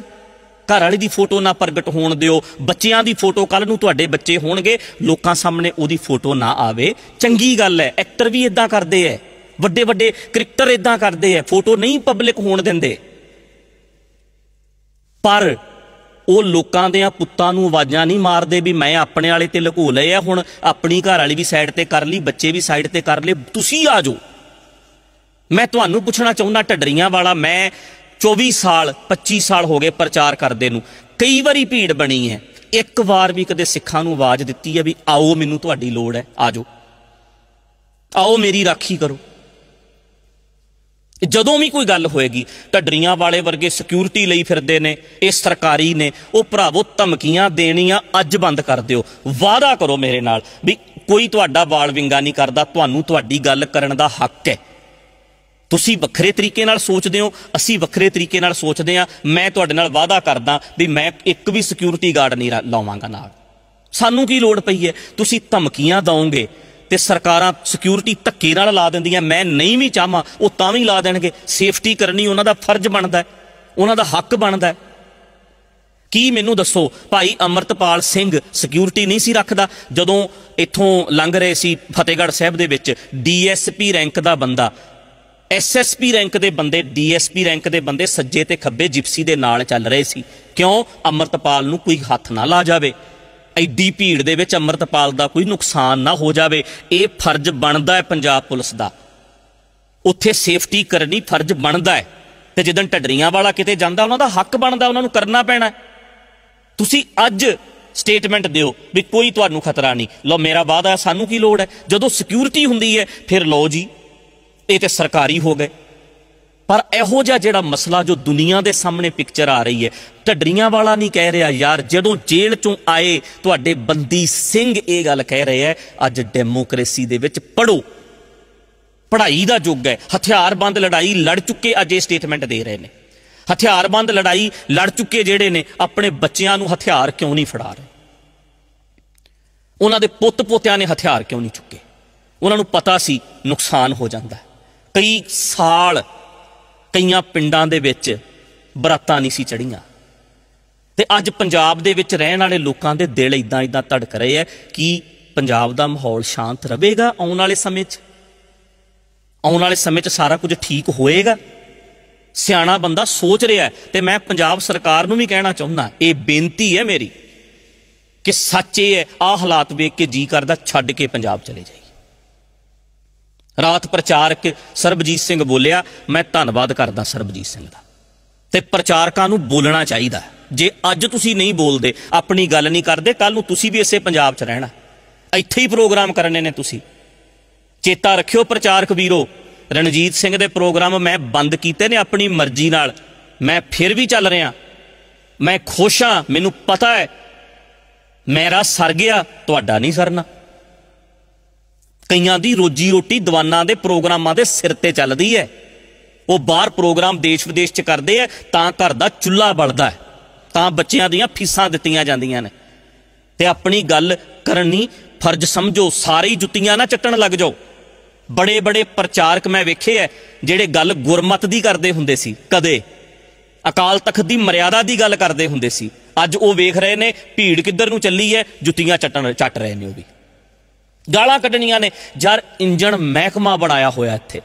ਘਰ ਵਾਲੀ ਦੀ ਫੋਟੋ ਨਾ ਪ੍ਰਗਟ ਹੋਣ ਦਿਓ ਬੱਚਿਆਂ ਦੀ ਫੋਟੋ ਕੱਲ ਨੂੰ ਤੁਹਾਡੇ ਬੱਚੇ ਹੋਣਗੇ ਲੋਕਾਂ ਸਾਹਮਣੇ ਉਹਦੀ ਫੋਟੋ ਨਾ ਆਵੇ ਚੰਗੀ ਗੱਲ ਹੈ ਐਕਟਰ ਵੀ ਇਦਾਂ ਕਰਦੇ ਐ ਵੱਡੇ ਵੱਡੇ ਕ੍ਰਿਕਟਰ ਇਦਾਂ ਕਰਦੇ ਆ ਫੋਟੋ ਨਹੀਂ ਪਬਲਿਕ ਹੋਣ ਦਿੰਦੇ ਪਰ ਉਹ ਲੋਕਾਂ ਦੇ ਆ ਪੁੱਤਾਂ ਨੂੰ ਆਵਾਜ਼ਾਂ ਨਹੀਂ ਮਾਰਦੇ ਵੀ ਮੈਂ ਆਪਣੇ ਵਾਲੇ ਤੇ ਲਕੋ ਲਏ ਆ ਹੁਣ ਆਪਣੀ ਘਰ ਵਾਲੀ ਵੀ ਸਾਈਡ ਤੇ ਕਰ ਲਈ ਬੱਚੇ ਵੀ ਸਾਈਡ ਤੇ ਕਰ ਲਏ ਤੁਸੀਂ ਆ ਜਾਓ ਮੈਂ ਤੁਹਾਨੂੰ ਪੁੱਛਣਾ ਚਾਹੁੰਦਾ ਢੱਡਰੀਆਂ ਵਾਲਾ ਮੈਂ 24 ਸਾਲ 25 ਸਾਲ ਹੋ ਗਏ ਪ੍ਰਚਾਰ ਕਰਦੇ ਨੂੰ ਕਈ ਵਾਰੀ ਭੀੜ ਬਣੀ ਹੈ ਇੱਕ ਵਾਰ ਵੀ ਕਦੇ ਸਿੱਖਾਂ ਨੂੰ ਆਵਾਜ਼ ਦਿੱਤੀ ਹੈ ਵੀ ਆਓ ਮੈਨੂੰ ਤੁਹਾਡੀ ਲੋੜ ਹੈ ਆਜੋ ਆਓ ਮੇਰੀ ਰਾਖੀ ਕਰੋ ਜਦੋਂ ਵੀ ਕੋਈ ਗੱਲ ਹੋਏਗੀ ਢੱਡਰੀਆਂ ਵਾਲੇ ਵਰਗੇ ਸਿਕਿਉਰਿਟੀ ਲਈ ਫਿਰਦੇ ਨੇ ਇਹ ਸਰਕਾਰੀ ਨੇ ਉਹ ਭਰਾਵੋ ਧਮਕੀਆਂ ਦੇਣੀਆਂ ਅੱਜ ਬੰਦ ਕਰ ਦਿਓ ਵਾਅਦਾ ਕਰੋ ਮੇਰੇ ਨਾਲ ਵੀ ਕੋਈ ਤੁਹਾਡਾ ਵਾਲ ਵਿੰਗਾ ਨਹੀਂ ਕਰਦਾ ਤੁਹਾਨੂੰ ਤੁਹਾਡੀ ਗੱਲ ਕਰਨ ਦਾ ਹੱਕ ਹੈ ਤੁਸੀਂ ਵੱਖਰੇ ਤਰੀਕੇ ਨਾਲ ਸੋਚਦੇ ਹੋ ਅਸੀਂ ਵੱਖਰੇ ਤਰੀਕੇ ਨਾਲ ਸੋਚਦੇ ਆ ਮੈਂ ਤੁਹਾਡੇ ਨਾਲ ਵਾਅਦਾ ਕਰਦਾ ਵੀ ਮੈਂ ਇੱਕ ਵੀ ਸਿਕਿਉਰਿਟੀ ਗਾਰਡ ਨਹੀਂ ਲਾਵਾਂਗਾ ਨਾਲ ਸਾਨੂੰ ਕੀ ਲੋੜ ਪਈ ਹੈ ਤੁਸੀਂ ਧਮਕੀਆਂ ਦਵੋਗੇ ਤੇ ਸਰਕਾਰਾਂ ਸਿਕਿਉਰਿਟੀ ਧੱਕੇ ਨਾਲ ਲਾ ਦਿੰਦੀਆਂ ਮੈਂ ਨਹੀਂ ਵੀ ਚਾਹਾਂ ਉਹ ਤਾਂ ਵੀ ਲਾ ਦੇਣਗੇ ਸੇਫਟੀ ਕਰਨੀ ਉਹਨਾਂ ਦਾ ਫਰਜ਼ ਬਣਦਾ ਹੈ ਉਹਨਾਂ ਦਾ ਹੱਕ ਬਣਦਾ ਹੈ ਕੀ ਮੈਨੂੰ ਦੱਸੋ ਭਾਈ ਅਮਰਤਪਾਲ ਸਿੰਘ ਸਿਕਿਉਰਿਟੀ ਨਹੀਂ ਸੀ ਰੱਖਦਾ ਜਦੋਂ ਇੱਥੋਂ ਲੰਘ ਰਹੇ ਸੀ ਫਤਿਹਗੜ੍ਹ ਸਾਹਿਬ ਦੇ ਵਿੱਚ ਡੀਐਸਪੀ ਰੈਂਕ ਦਾ ਬੰਦਾ ਐਸਐਸਪੀ ਰੈਂਕ ਦੇ ਬੰਦੇ ਡੀਐਸਪੀ ਰੈਂਕ ਦੇ ਬੰਦੇ ਸੱਜੇ ਤੇ ਖੱਬੇ ਜਿਪਸੀ ਦੇ ਨਾਲ ਚੱਲ ਰਹੇ ਸੀ ਕਿਉਂ ਅਮਰਤਪਾਲ ਨੂੰ ਕੋਈ ਹੱਥ ਨਾ ਲਾ ਜਾਵੇ ਐਡੀ ਭੀੜ ਦੇ ਵਿੱਚ ਅਮਰਤਪਾਲ ਦਾ ਕੋਈ ਨੁਕਸਾਨ ਨਾ ਹੋ ਜਾਵੇ ਇਹ ਫਰਜ਼ ਬਣਦਾ ਹੈ ਪੰਜਾਬ ਪੁਲਿਸ ਦਾ ਉੱਥੇ ਸੇਫਟੀ ਕਰਨੀ ਫਰਜ਼ ਬਣਦਾ ਹੈ ਤੇ ਜਦੋਂ ਢੱਡਰੀਆਂ ਵਾਲਾ ਕਿਤੇ ਜਾਂਦਾ ਉਹਨਾਂ ਦਾ ਹੱਕ ਬਣਦਾ ਉਹਨਾਂ ਨੂੰ ਕਰਨਾ ਪੈਣਾ ਤੁਸੀਂ ਅੱਜ ਸਟੇਟਮੈਂਟ ਦਿਓ ਵੀ ਕੋਈ ਤੁਹਾਨੂੰ ਖਤਰਾ ਨਹੀਂ ਲਓ ਮੇਰਾ ਵਾਅਦਾ ਸਾਨੂੰ ਕੀ ਲੋੜ ਹੈ ਜਦੋਂ ਸਿਕਿਉਰਿਟੀ ਹੁੰਦੀ ਹੈ ਫਿਰ ਲਓ ਜੀ ਇਹ ਤੇ ਸਰਕਾਰੀ ਹੋ ਗਏ ਪਰ ਇਹੋ ਜਿਹਾ ਜਿਹੜਾ ਮਸਲਾ ਜੋ ਦੁਨੀਆ ਦੇ ਸਾਹਮਣੇ ਪਿਕਚਰ ਆ ਰਹੀ ਹੈ ਢੱਡਰੀਆਂ ਵਾਲਾ ਨਹੀਂ ਕਹਿ ਰਿਹਾ ਯਾਰ ਜਦੋਂ ਜੇਲ੍ਹ ਚੋਂ ਆਏ ਤੁਹਾਡੇ ਬੰਦੀ ਸਿੰਘ ਇਹ ਗੱਲ ਕਹਿ ਰਿਹਾ ਅੱਜ ਡੈਮੋਕ੍ਰੇਸੀ ਦੇ ਵਿੱਚ ਪੜੋ ਪੜ੍ਹਾਈ ਦਾ ਯੁੱਗ ਹੈ ਹਥਿਆਰਬੰਦ ਲੜਾਈ ਲੜ ਚੁੱਕੇ ਅੱਜ ਇਹ ਸਟੇਟਮੈਂਟ ਦੇ ਰਹੇ ਨੇ ਹਥਿਆਰਬੰਦ ਲੜਾਈ ਲੜ ਚੁੱਕੇ ਜਿਹੜੇ ਨੇ ਆਪਣੇ ਬੱਚਿਆਂ ਨੂੰ ਹਥਿਆਰ ਕਿਉਂ ਨਹੀਂ ਫੜਾ ਰਹੇ ਉਹਨਾਂ ਦੇ ਪੁੱਤ ਪੋਤਿਆਂ ਨੇ ਹਥਿਆਰ ਕਿਉਂ ਨਹੀਂ ਚੁੱਕੇ ਉਹਨਾਂ ਨੂੰ ਪਤਾ ਸੀ ਨੁਕਸਾਨ ਹੋ ਜਾਂਦਾ ਕਈ ਸਾਲ ਕਈਆਂ ਪਿੰਡਾਂ ਦੇ ਵਿੱਚ ਬਰਾਤਾਂ ਨਹੀਂ ਸੀ ਚੜੀਆਂ ਤੇ ਅੱਜ ਪੰਜਾਬ ਦੇ ਵਿੱਚ ਰਹਿਣ ਵਾਲੇ ਲੋਕਾਂ ਦੇ ਦਿਲ ਇਦਾਂ ਇਦਾਂ ਧੜਕ ਰਹੇ ਐ ਕਿ ਪੰਜਾਬ ਦਾ ਮਾਹੌਲ ਸ਼ਾਂਤ ਰਹੇਗਾ ਆਉਣ ਵਾਲੇ ਸਮੇਂ 'ਚ ਆਉਣ ਵਾਲੇ ਸਮੇਂ 'ਚ ਸਾਰਾ ਕੁਝ ਠੀਕ ਹੋਏਗਾ ਸਿਆਣਾ ਬੰਦਾ ਸੋਚ ਰਿਹਾ ਤੇ ਮੈਂ ਪੰਜਾਬ ਸਰਕਾਰ ਨੂੰ ਵੀ ਕਹਿਣਾ ਚਾਹੁੰਦਾ ਇਹ ਬੇਨਤੀ ਹੈ ਮੇਰੀ ਕਿ ਸੱਚੇ ਆ ਹਾਲਾਤ ਵੇਖ ਕੇ ਜੀ ਕਰਦਾ ਛੱਡ ਕੇ ਪੰਜਾਬ ਚਲੇ ਜਾਈ ਰਾਤ ਪ੍ਰਚਾਰਕ ਸਰਬਜੀਤ ਸਿੰਘ ਬੋਲਿਆ ਮੈਂ ਧੰਨਵਾਦ ਕਰਦਾ ਸਰਬਜੀਤ ਸਿੰਘ ਦਾ ਤੇ ਪ੍ਰਚਾਰਕਾਂ ਨੂੰ ਬੋਲਣਾ ਚਾਹੀਦਾ ਜੇ ਅੱਜ ਤੁਸੀਂ ਨਹੀਂ ਬੋਲਦੇ ਆਪਣੀ ਗੱਲ ਨਹੀਂ ਕਰਦੇ ਕੱਲ ਨੂੰ ਤੁਸੀਂ ਵੀ ਇਸੇ ਪੰਜਾਬ 'ਚ ਰਹਿਣਾ ਇੱਥੇ ਹੀ ਪ੍ਰੋਗਰਾਮ ਕਰਨੇ ਨੇ ਤੁਸੀਂ ਚੇਤਾ ਰੱਖਿਓ ਪ੍ਰਚਾਰਕ ਵੀਰੋ ਰਣਜੀਤ ਸਿੰਘ ਦੇ ਪ੍ਰੋਗਰਾਮ ਮੈਂ ਬੰਦ ਕੀਤੇ ਨੇ ਆਪਣੀ ਮਰਜ਼ੀ ਨਾਲ ਮੈਂ ਫਿਰ ਵੀ ਚੱਲ ਰਿਹਾ ਮੈਂ ਖੁਸ਼ ਹਾਂ ਮੈਨੂੰ ਪਤਾ ਹੈ ਮੇਰਾ ਸਰ ਗਿਆ ਤੁਹਾਡਾ ਨਹੀਂ ਸਰਨਾ ਕਈਆਂ ਦੀ ਰੋਜੀ ਰੋਟੀ ਦਵਾਨਾਂ ਦੇ ਪ੍ਰੋਗਰਾਮਾਂ ਦੇ ਸਿਰ ਤੇ ਚੱਲਦੀ ਹੈ ਉਹ ਬਾਹਰ ਪ੍ਰੋਗਰਾਮ ਦੇਸ਼ ਵਿਦੇਸ਼ ਚ ਕਰਦੇ ਆ ਤਾਂ ਘਰ ਦਾ ਚੁੱਲ੍ਹਾ ਬਲਦਾ ਹੈ ਤਾਂ ਬੱਚਿਆਂ ਦੀਆਂ ਫੀਸਾਂ ਦਿੱਤੀਆਂ ਜਾਂਦੀਆਂ ਨੇ ਤੇ ਆਪਣੀ ਗੱਲ ਕਰਨੀ ਫਰਜ਼ ਸਮਝੋ ਸਾਰੇ ਜੁੱਤੀਆਂ ਨਾ ਚੱਟਣ ਲੱਗ ਜਾਓ ਬੜੇ ਬੜੇ ਪ੍ਰਚਾਰਕ ਮੈਂ ਵੇਖੇ ਐ ਜਿਹੜੇ ਗੱਲ ਗੁਰਮਤ ਦੀ ਕਰਦੇ ਹੁੰਦੇ ਸੀ ਕਦੇ ਅਕਾਲ ਤਖਤ ਦੀ ਮਰਿਆਦਾ ਦੀ ਗੱਲ ਕਰਦੇ ਹੁੰਦੇ ਸੀ ਅੱਜ ਉਹ ਵੇਖ ਰਹੇ ਨੇ ਭੀੜ ਕਿੱਧਰ ਨੂੰ ਚੱਲੀ ਐ ਜੁੱਤੀਆਂ ਚੱਟਣ ਚੱਟ ਰਹੇ ਨੇ ਉਹ ਵੀ ਗਾਲਾਂ ਕੱਢਣੀਆਂ ਨੇ ਜਰ ਇੰਜਣ ਮਹਿਕਮਾ ਬਣਾਇਆ ਹੋਇਆ ਇੱਥੇ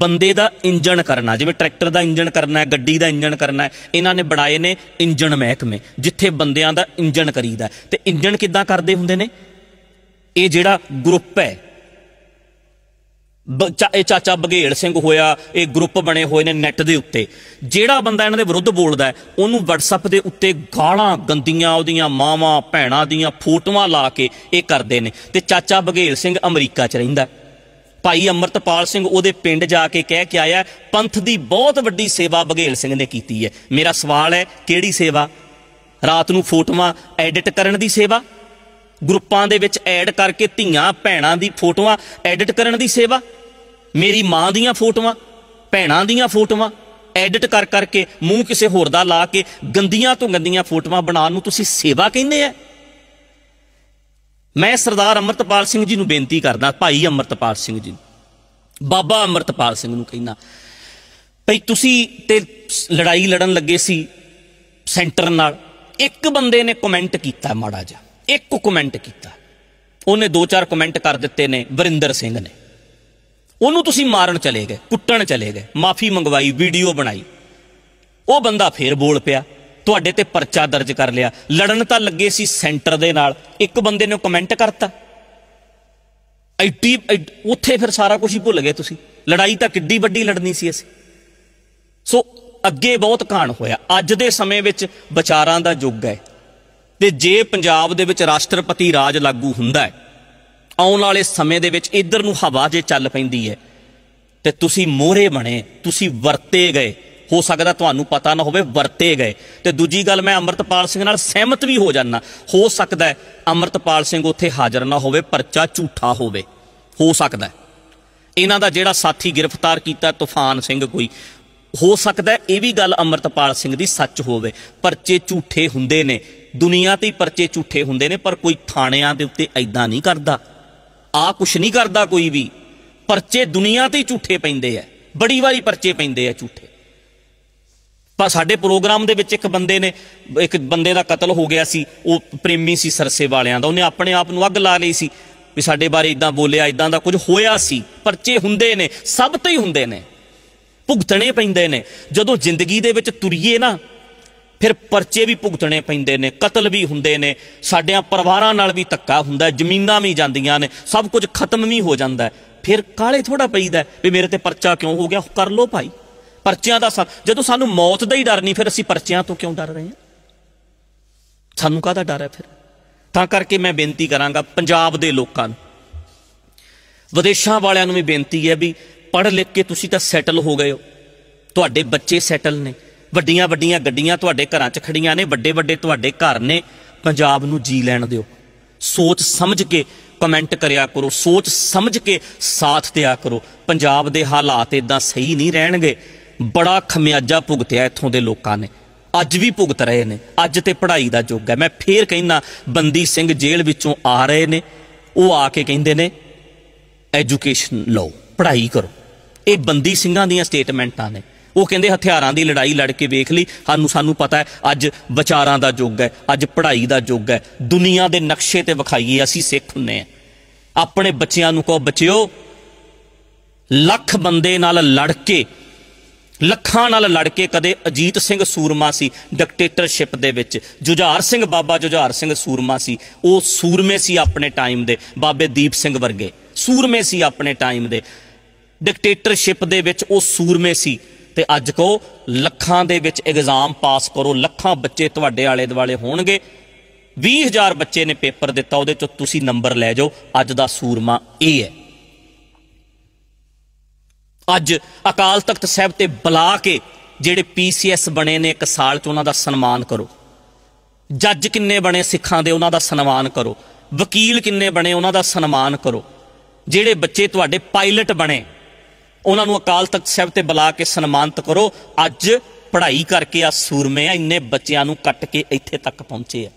ਬੰਦੇ ਦਾ ਇੰਜਣ ਕਰਨਾ ਜਿਵੇਂ ਟਰੈਕਟਰ ਦਾ ਇੰਜਣ ਕਰਨਾ ਹੈ ਗੱਡੀ ਦਾ ਇੰਜਣ ਕਰਨਾ ਹੈ ਇਹਨਾਂ ਨੇ ਬਣਾਏ ਨੇ ਇੰਜਣ ਮਹਿਕਮੇ ਜਿੱਥੇ ਬੰਦਿਆਂ ਦਾ ਇੰਜਣ ਕਰੀਦਾ ਤੇ ਇੰਜਣ ਕਿੱਦਾਂ ਕਰਦੇ ਹੁੰਦੇ ਨੇ ਇਹ ਜਿਹੜਾ ਗਰੁੱਪ ਹੈ ਇਹ ਚਾਚਾ ਬਗੇੜ ਸਿੰਘ ਹੋਇਆ ਇਹ ਗਰੁੱਪ ਬਣੇ ਹੋਏ ਨੇ ਨੈਟ ਦੇ ਉੱਤੇ ਜਿਹੜਾ ਬੰਦਾ ਇਹਨਾਂ ਦੇ ਵਿਰੁੱਧ ਬੋਲਦਾ ਉਹਨੂੰ WhatsApp ਦੇ ਉੱਤੇ ਗਾਲਾਂ ਗੰਦੀਆਂ ਉਹਦੀਆਂ ਮਾਵਾਂ ਭੈਣਾਂ ਦੀਆਂ ਫੋਟੋਆਂ ਲਾ ਕੇ ਇਹ ਕਰਦੇ ਨੇ ਤੇ ਚਾਚਾ ਬਗੇੜ ਸਿੰਘ ਅਮਰੀਕਾ 'ਚ ਰਹਿੰਦਾ ਭਾਈ ਅਮਰਤਪਾਲ ਸਿੰਘ ਉਹਦੇ ਪਿੰਡ ਜਾ ਕੇ ਕਹਿ ਕੇ ਆਇਆ ਪੰਥ ਦੀ ਬਹੁਤ ਵੱਡੀ ਸੇਵਾ ਬਗੇੜ ਸਿੰਘ ਨੇ ਕੀਤੀ ਹੈ ਮੇਰਾ ਸਵਾਲ ਹੈ ਕਿਹੜੀ ਸੇਵਾ ਰਾਤ ਨੂੰ ਫੋਟੋਆਂ ਐਡਿਟ ਕਰਨ ਦੀ ਸੇਵਾ ਗਰੁੱਪਾਂ ਦੇ ਵਿੱਚ ਐਡ ਕਰਕੇ ਧੀਆਂ ਭੈਣਾਂ ਦੀ ਫੋਟੋਆਂ ਐਡਿਟ ਕਰਨ ਦੀ ਸੇਵਾ ਮੇਰੀ ਮਾਂ ਦੀਆਂ ਫੋਟੋਆਂ ਭੈਣਾਂ ਦੀਆਂ ਫੋਟੋਆਂ ਐਡਿਟ ਕਰ ਕਰਕੇ ਮੂੰਹ ਕਿਸੇ ਹੋਰ ਦਾ ਲਾ ਕੇ ਗੰਦੀਆਂ ਤੋਂ ਗੰਦੀਆਂ ਫੋਟੋਆਂ ਬਣਾਉਣ ਨੂੰ ਤੁਸੀਂ ਸੇਵਾ ਕਹਿੰਦੇ ਆ ਮੈਂ ਸਰਦਾਰ ਅਮਰਤਪਾਲ ਸਿੰਘ ਜੀ ਨੂੰ ਬੇਨਤੀ ਕਰਦਾ ਭਾਈ ਅਮਰਤਪਾਲ ਸਿੰਘ ਜੀ ਬਾਬਾ ਅਮਰਤਪਾਲ ਸਿੰਘ ਨੂੰ ਕਹਿੰਦਾ ਭਈ ਤੁਸੀਂ ਤੇ ਲੜਾਈ ਲੜਨ ਲੱਗੇ ਸੀ ਸੈਂਟਰ ਨਾਲ ਇੱਕ ਬੰਦੇ ਨੇ ਕਮੈਂਟ ਕੀਤਾ ਮਾੜਾ ਜਿਹਾ ਇੱਕ ਕਮੈਂਟ ਕੀਤਾ ਉਹਨੇ ਦੋ ਚਾਰ ਕਮੈਂਟ ਕਰ ਦਿੱਤੇ ਨੇ ਵਰਿੰਦਰ ਸਿੰਘ ਨੇ ਉਹਨੂੰ ਤੁਸੀਂ ਮਾਰਨ ਚਲੇ ਗਏ ਕੁੱਟਣ ਚਲੇ ਗਏ ਮਾਫੀ ਮੰਗਵਾਈ ਵੀਡੀਓ ਬਣਾਈ ਉਹ ਬੰਦਾ ਫੇਰ ਬੋਲ ਪਿਆ ਤੁਹਾਡੇ ਤੇ ਪਰਚਾ ਦਰਜ ਕਰ ਲਿਆ ਲੜਨ ਤਾਂ ਲੱਗੇ ਸੀ ਸੈਂਟਰ ਦੇ ਨਾਲ ਇੱਕ ਬੰਦੇ ਨੇ ਕਮੈਂਟ ਕਰਤਾ ਐਟੀ ਉੱਥੇ ਫਿਰ ਸਾਰਾ ਕੁਝ ਹੀ ਭੁੱਲ ਗਏ ਤੁਸੀਂ ਲੜਾਈ ਤਾਂ ਕਿੱਡੀ ਵੱਡੀ ਲੜਨੀ ਸੀ ਅਸੀਂ ਸੋ ਅੱਗੇ ਬਹੁਤ ਕਾਣ ਹੋਇਆ ਅੱਜ ਦੇ ਸਮੇਂ ਵਿੱਚ ਵਿਚਾਰਾਂ ਦਾ ਯੁੱਗ ਹੈ ਤੇ ਜੇ ਪੰਜਾਬ ਦੇ ਵਿੱਚ ਰਾਸ਼ਟਰਪਤੀ ਰਾਜ ਲਾਗੂ ਹੁੰਦਾ ਹੈ ਆਉਣ ਵਾਲੇ ਸਮੇਂ ਦੇ ਵਿੱਚ ਇੱਧਰ ਨੂੰ ਹਵਾ ਜੇ ਚੱਲ ਪੈਂਦੀ ਹੈ ਤੇ ਤੁਸੀਂ ਮੋਹਰੇ ਬਣੇ ਤੁਸੀਂ ਵਰਤੇ ਗਏ ਹੋ ਸਕਦਾ ਤੁਹਾਨੂੰ ਪਤਾ ਨਾ ਹੋਵੇ ਵਰਤੇ ਗਏ ਤੇ ਦੂਜੀ ਗੱਲ ਮੈਂ ਅਮਰਤਪਾਲ ਸਿੰਘ ਨਾਲ ਸਹਿਮਤ ਵੀ ਹੋ ਜਾਣਾ ਹੋ ਸਕਦਾ ਅਮਰਤਪਾਲ ਸਿੰਘ ਉੱਥੇ ਹਾਜ਼ਰ ਨਾ ਹੋਵੇ ਪਰਚਾ ਝੂਠਾ ਹੋਵੇ ਹੋ ਸਕਦਾ ਇਹਨਾਂ ਦਾ ਜਿਹੜਾ ਸਾਥੀ ਗ੍ਰਿਫਤਾਰ ਕੀਤਾ ਤੂਫਾਨ ਸਿੰਘ ਕੋਈ ਹੋ ਸਕਦਾ ਇਹ ਵੀ ਗੱਲ ਅਮਰਤਪਾਲ ਸਿੰਘ ਦੀ ਸੱਚ ਹੋਵੇ ਪਰਚੇ ਝੂਠੇ ਹੁੰਦੇ ਨੇ ਦੁਨੀਆ ਤੇ ਪਰਚੇ ਝੂਠੇ ਹੁੰਦੇ ਨੇ ਪਰ ਕੋਈ ਥਾਣਿਆਂ ਦੇ ਉੱਤੇ ਐਦਾਂ ਨਹੀਂ ਕਰਦਾ ਆ ਕੁਛ ਨਹੀਂ ਕਰਦਾ ਕੋਈ ਵੀ ਪਰਚੇ ਦੁਨੀਆ ਤੇ ਹੀ ਝੂਠੇ ਪੈਂਦੇ ਆ ਬੜੀ ਵਾਰੀ ਪਰਚੇ ਪੈਂਦੇ ਆ ਝੂਠੇ ਪਰ ਸਾਡੇ ਪ੍ਰੋਗਰਾਮ ਦੇ ਵਿੱਚ ਇੱਕ ਬੰਦੇ ਨੇ ਇੱਕ ਬੰਦੇ ਦਾ ਕਤਲ ਹੋ ਗਿਆ ਸੀ ਉਹ ਪ੍ਰੇਮੀ ਸੀ ਸਰਸੇ ਵਾਲਿਆਂ ਦਾ ਉਹਨੇ ਆਪਣੇ ਆਪ ਨੂੰ ਅੱਗ ਲਾ ਲਈ ਸੀ ਵੀ ਸਾਡੇ ਬਾਰੇ ਇਦਾਂ ਬੋਲਿਆ ਇਦਾਂ ਦਾ ਕੁਝ ਹੋਇਆ ਸੀ ਪਰਚੇ ਹੁੰਦੇ ਨੇ ਸਭ ਤੇ ਹੀ ਹੁੰਦੇ ਨੇ ਭੁਗਤਣੇ ਪੈਂਦੇ ਨੇ ਜਦੋਂ ਜ਼ਿੰਦਗੀ ਦੇ ਵਿੱਚ ਤੁਰੀਏ ਨਾ ਫਿਰ ਪਰਚੇ ਵੀ ਭੁਗਤਣੇ ਪੈਂਦੇ ਨੇ ਕਤਲ ਵੀ ਹੁੰਦੇ ਨੇ ਸਾਡਿਆਂ ਪਰਿਵਾਰਾਂ ਨਾਲ ਵੀ ਧੱਕਾ ਹੁੰਦਾ ਜ਼ਮੀਨਾਂ ਵੀ ਜਾਂਦੀਆਂ ਨੇ ਸਭ ਕੁਝ ਖਤਮ ਵੀ ਹੋ ਜਾਂਦਾ ਫਿਰ ਕਾਲੇ ਥੋੜਾ ਪਈਦਾ ਵੀ ਮੇਰੇ ਤੇ ਪਰਚਾ ਕਿਉਂ ਹੋ ਗਿਆ ਕਰ ਲੋ ਭਾਈ ਪਰਚਿਆਂ ਦਾ ਜਦੋਂ ਸਾਨੂੰ ਮੌਤ ਦਾ ਹੀ ਡਰ ਨਹੀਂ ਫਿਰ ਅਸੀਂ ਪਰਚਿਆਂ ਤੋਂ ਕਿਉਂ ਡਰ ਰਹੇ ਹਾਂ ਸਾਨੂੰ ਕਾਹਦਾ ਡਰ ਹੈ ਫਿਰ ਤਾਂ ਕਰਕੇ ਮੈਂ ਬੇਨਤੀ ਕਰਾਂਗਾ ਪੰਜਾਬ ਦੇ ਲੋਕਾਂ ਨੂੰ ਵਿਦੇਸ਼ਾਂ ਵਾਲਿਆਂ ਨੂੰ ਵੀ ਬੇਨਤੀ ਹੈ ਵੀ ਪੜ੍ਹ ਲਿਖ ਕੇ ਤੁਸੀਂ ਤਾਂ ਸੈਟਲ ਹੋ ਗਏ ਹੋ ਤੁਹਾਡੇ ਬੱਚੇ ਸੈਟਲ ਨੇ ਵੱਡੀਆਂ ਵੱਡੀਆਂ ਗੱਡੀਆਂ ਤੁਹਾਡੇ ਘਰਾਂ 'ਚ ਖੜੀਆਂ ਨੇ ਵੱਡੇ ਵੱਡੇ ਤੁਹਾਡੇ ਘਰ ਨੇ ਪੰਜਾਬ ਨੂੰ ਜੀ ਲੈਣ ਦਿਓ ਸੋਚ ਸਮਝ ਕੇ ਕਮੈਂਟ ਕਰਿਆ ਕਰੋ ਸੋਚ ਸਮਝ ਕੇ ਸਾਥ ਦਿਆ ਕਰੋ ਪੰਜਾਬ ਦੇ ਹਾਲਾਤ ਇਦਾਂ ਸਹੀ ਨਹੀਂ ਰਹਿਣਗੇ ਬੜਾ ਖਮਿਆਜਾ ਭੁਗਤਿਆ ਇੱਥੋਂ ਦੇ ਲੋਕਾਂ ਨੇ ਅੱਜ ਵੀ ਭੁਗਤ ਰਹੇ ਨੇ ਅੱਜ ਤੇ ਪੜ੍ਹਾਈ ਦਾ ਯੁੱਗ ਹੈ ਮੈਂ ਫੇਰ ਕਹਿੰਦਾ ਬੰਦੀ ਸਿੰਘ ਜੇਲ੍ਹ ਵਿੱਚੋਂ ਆ ਰਹੇ ਨੇ ਉਹ ਆ ਕੇ ਕਹਿੰਦੇ ਨੇ ਐਜੂਕੇਸ਼ਨ ਲਓ ਪੜ੍ਹਾਈ ਕਰੋ ਇਹ ਬੰਦੀ ਸਿੰਘਾਂ ਦੀਆਂ ਸਟੇਟਮੈਂਟਾਂ ਨੇ ਉਹ ਕਹਿੰਦੇ ਹਥਿਆਰਾਂ ਦੀ ਲੜਾਈ ਲੜ ਕੇ ਵੇਖ ਲਈ ਸਾਨੂੰ ਸਾਨੂੰ ਪਤਾ ਹੈ ਅੱਜ ਵਿਚਾਰਾਂ ਦਾ ਯੁੱਗ ਹੈ ਅੱਜ ਪੜ੍ਹਾਈ ਦਾ ਯੁੱਗ ਹੈ ਦੁਨੀਆ ਦੇ ਨਕਸ਼ੇ ਤੇ ਵਿਖਾਈਏ ਅਸੀਂ ਸਿੱਖ ਹੁੰਨੇ ਆ ਆਪਣੇ ਬੱਚਿਆਂ ਨੂੰ ਕਹੋ ਬੱਚਿਓ ਲੱਖ ਬੰਦੇ ਨਾਲ ਲੜ ਕੇ ਲੱਖਾਂ ਨਾਲ ਲੜ ਕੇ ਕਦੇ ਅਜੀਤ ਸਿੰਘ ਸੂਰਮਾ ਸੀ ਡਿਕਟੇਟਰਸ਼ਿਪ ਦੇ ਵਿੱਚ ਜੁਝਾਰ ਸਿੰਘ ਬਾਬਾ ਜੁਝਾਰ ਸਿੰਘ ਸੂਰਮਾ ਸੀ ਉਹ ਸੂਰਮੇ ਸੀ ਆਪਣੇ ਟਾਈਮ ਦੇ ਬਾਬੇ ਦੀਪ ਸਿੰਘ ਵਰਗੇ ਸੂਰਮੇ ਸੀ ਆਪਣੇ ਟਾਈਮ ਦੇ ਡਿਕਟੇਟਰਸ਼ਿਪ ਦੇ ਵਿੱਚ ਉਹ ਸੂਰਮੇ ਸੀ ਤੇ ਅੱਜ ਕੋ ਲੱਖਾਂ ਦੇ ਵਿੱਚ ਐਗਜ਼ਾਮ ਪਾਸ ਕਰੋ ਲੱਖਾਂ ਬੱਚੇ ਤੁਹਾਡੇ ਆਲੇ ਦੁਆਲੇ ਹੋਣਗੇ 20000 ਬੱਚੇ ਨੇ ਪੇਪਰ ਦਿੱਤਾ ਉਹਦੇ ਚੋਂ ਤੁਸੀਂ ਨੰਬਰ ਲੈ ਜਾਓ ਅੱਜ ਦਾ ਸੂਰਮਾ ਇਹ ਹੈ ਅੱਜ ਅਕਾਲ ਤਖਤ ਸਾਹਿਬ ਤੇ ਬੁਲਾ ਕੇ ਜਿਹੜੇ ਪੀਸੀਐਸ ਬਣੇ ਨੇ ਇੱਕ ਸਾਲ 'ਚ ਉਹਨਾਂ ਦਾ ਸਨਮਾਨ ਕਰੋ ਜੱਜ ਕਿੰਨੇ ਬਣੇ ਸਿੱਖਾਂ ਦੇ ਉਹਨਾਂ ਦਾ ਸਨਮਾਨ ਕਰੋ ਵਕੀਲ ਕਿੰਨੇ ਬਣੇ ਉਹਨਾਂ ਦਾ ਸਨਮਾਨ ਕਰੋ ਜਿਹੜੇ ਬੱਚੇ ਤੁਹਾਡੇ ਪਾਇਲਟ ਬਣੇ ਉਹਨਾਂ ਨੂੰ ਅਕਾਲ ਤਖਤ ਸਾਹਿਬ ਤੇ ਬੁਲਾ ਕੇ ਸਨਮਾਨਿਤ ਕਰੋ ਅੱਜ ਪੜ੍ਹਾਈ ਕਰਕੇ ਆ ਸੂਰਮੇ ਆ ਇੰਨੇ ਬੱਚਿਆਂ ਨੂੰ ਕੱਟ ਕੇ ਇੱਥੇ ਤੱਕ ਪਹੁੰਚੇ ਆ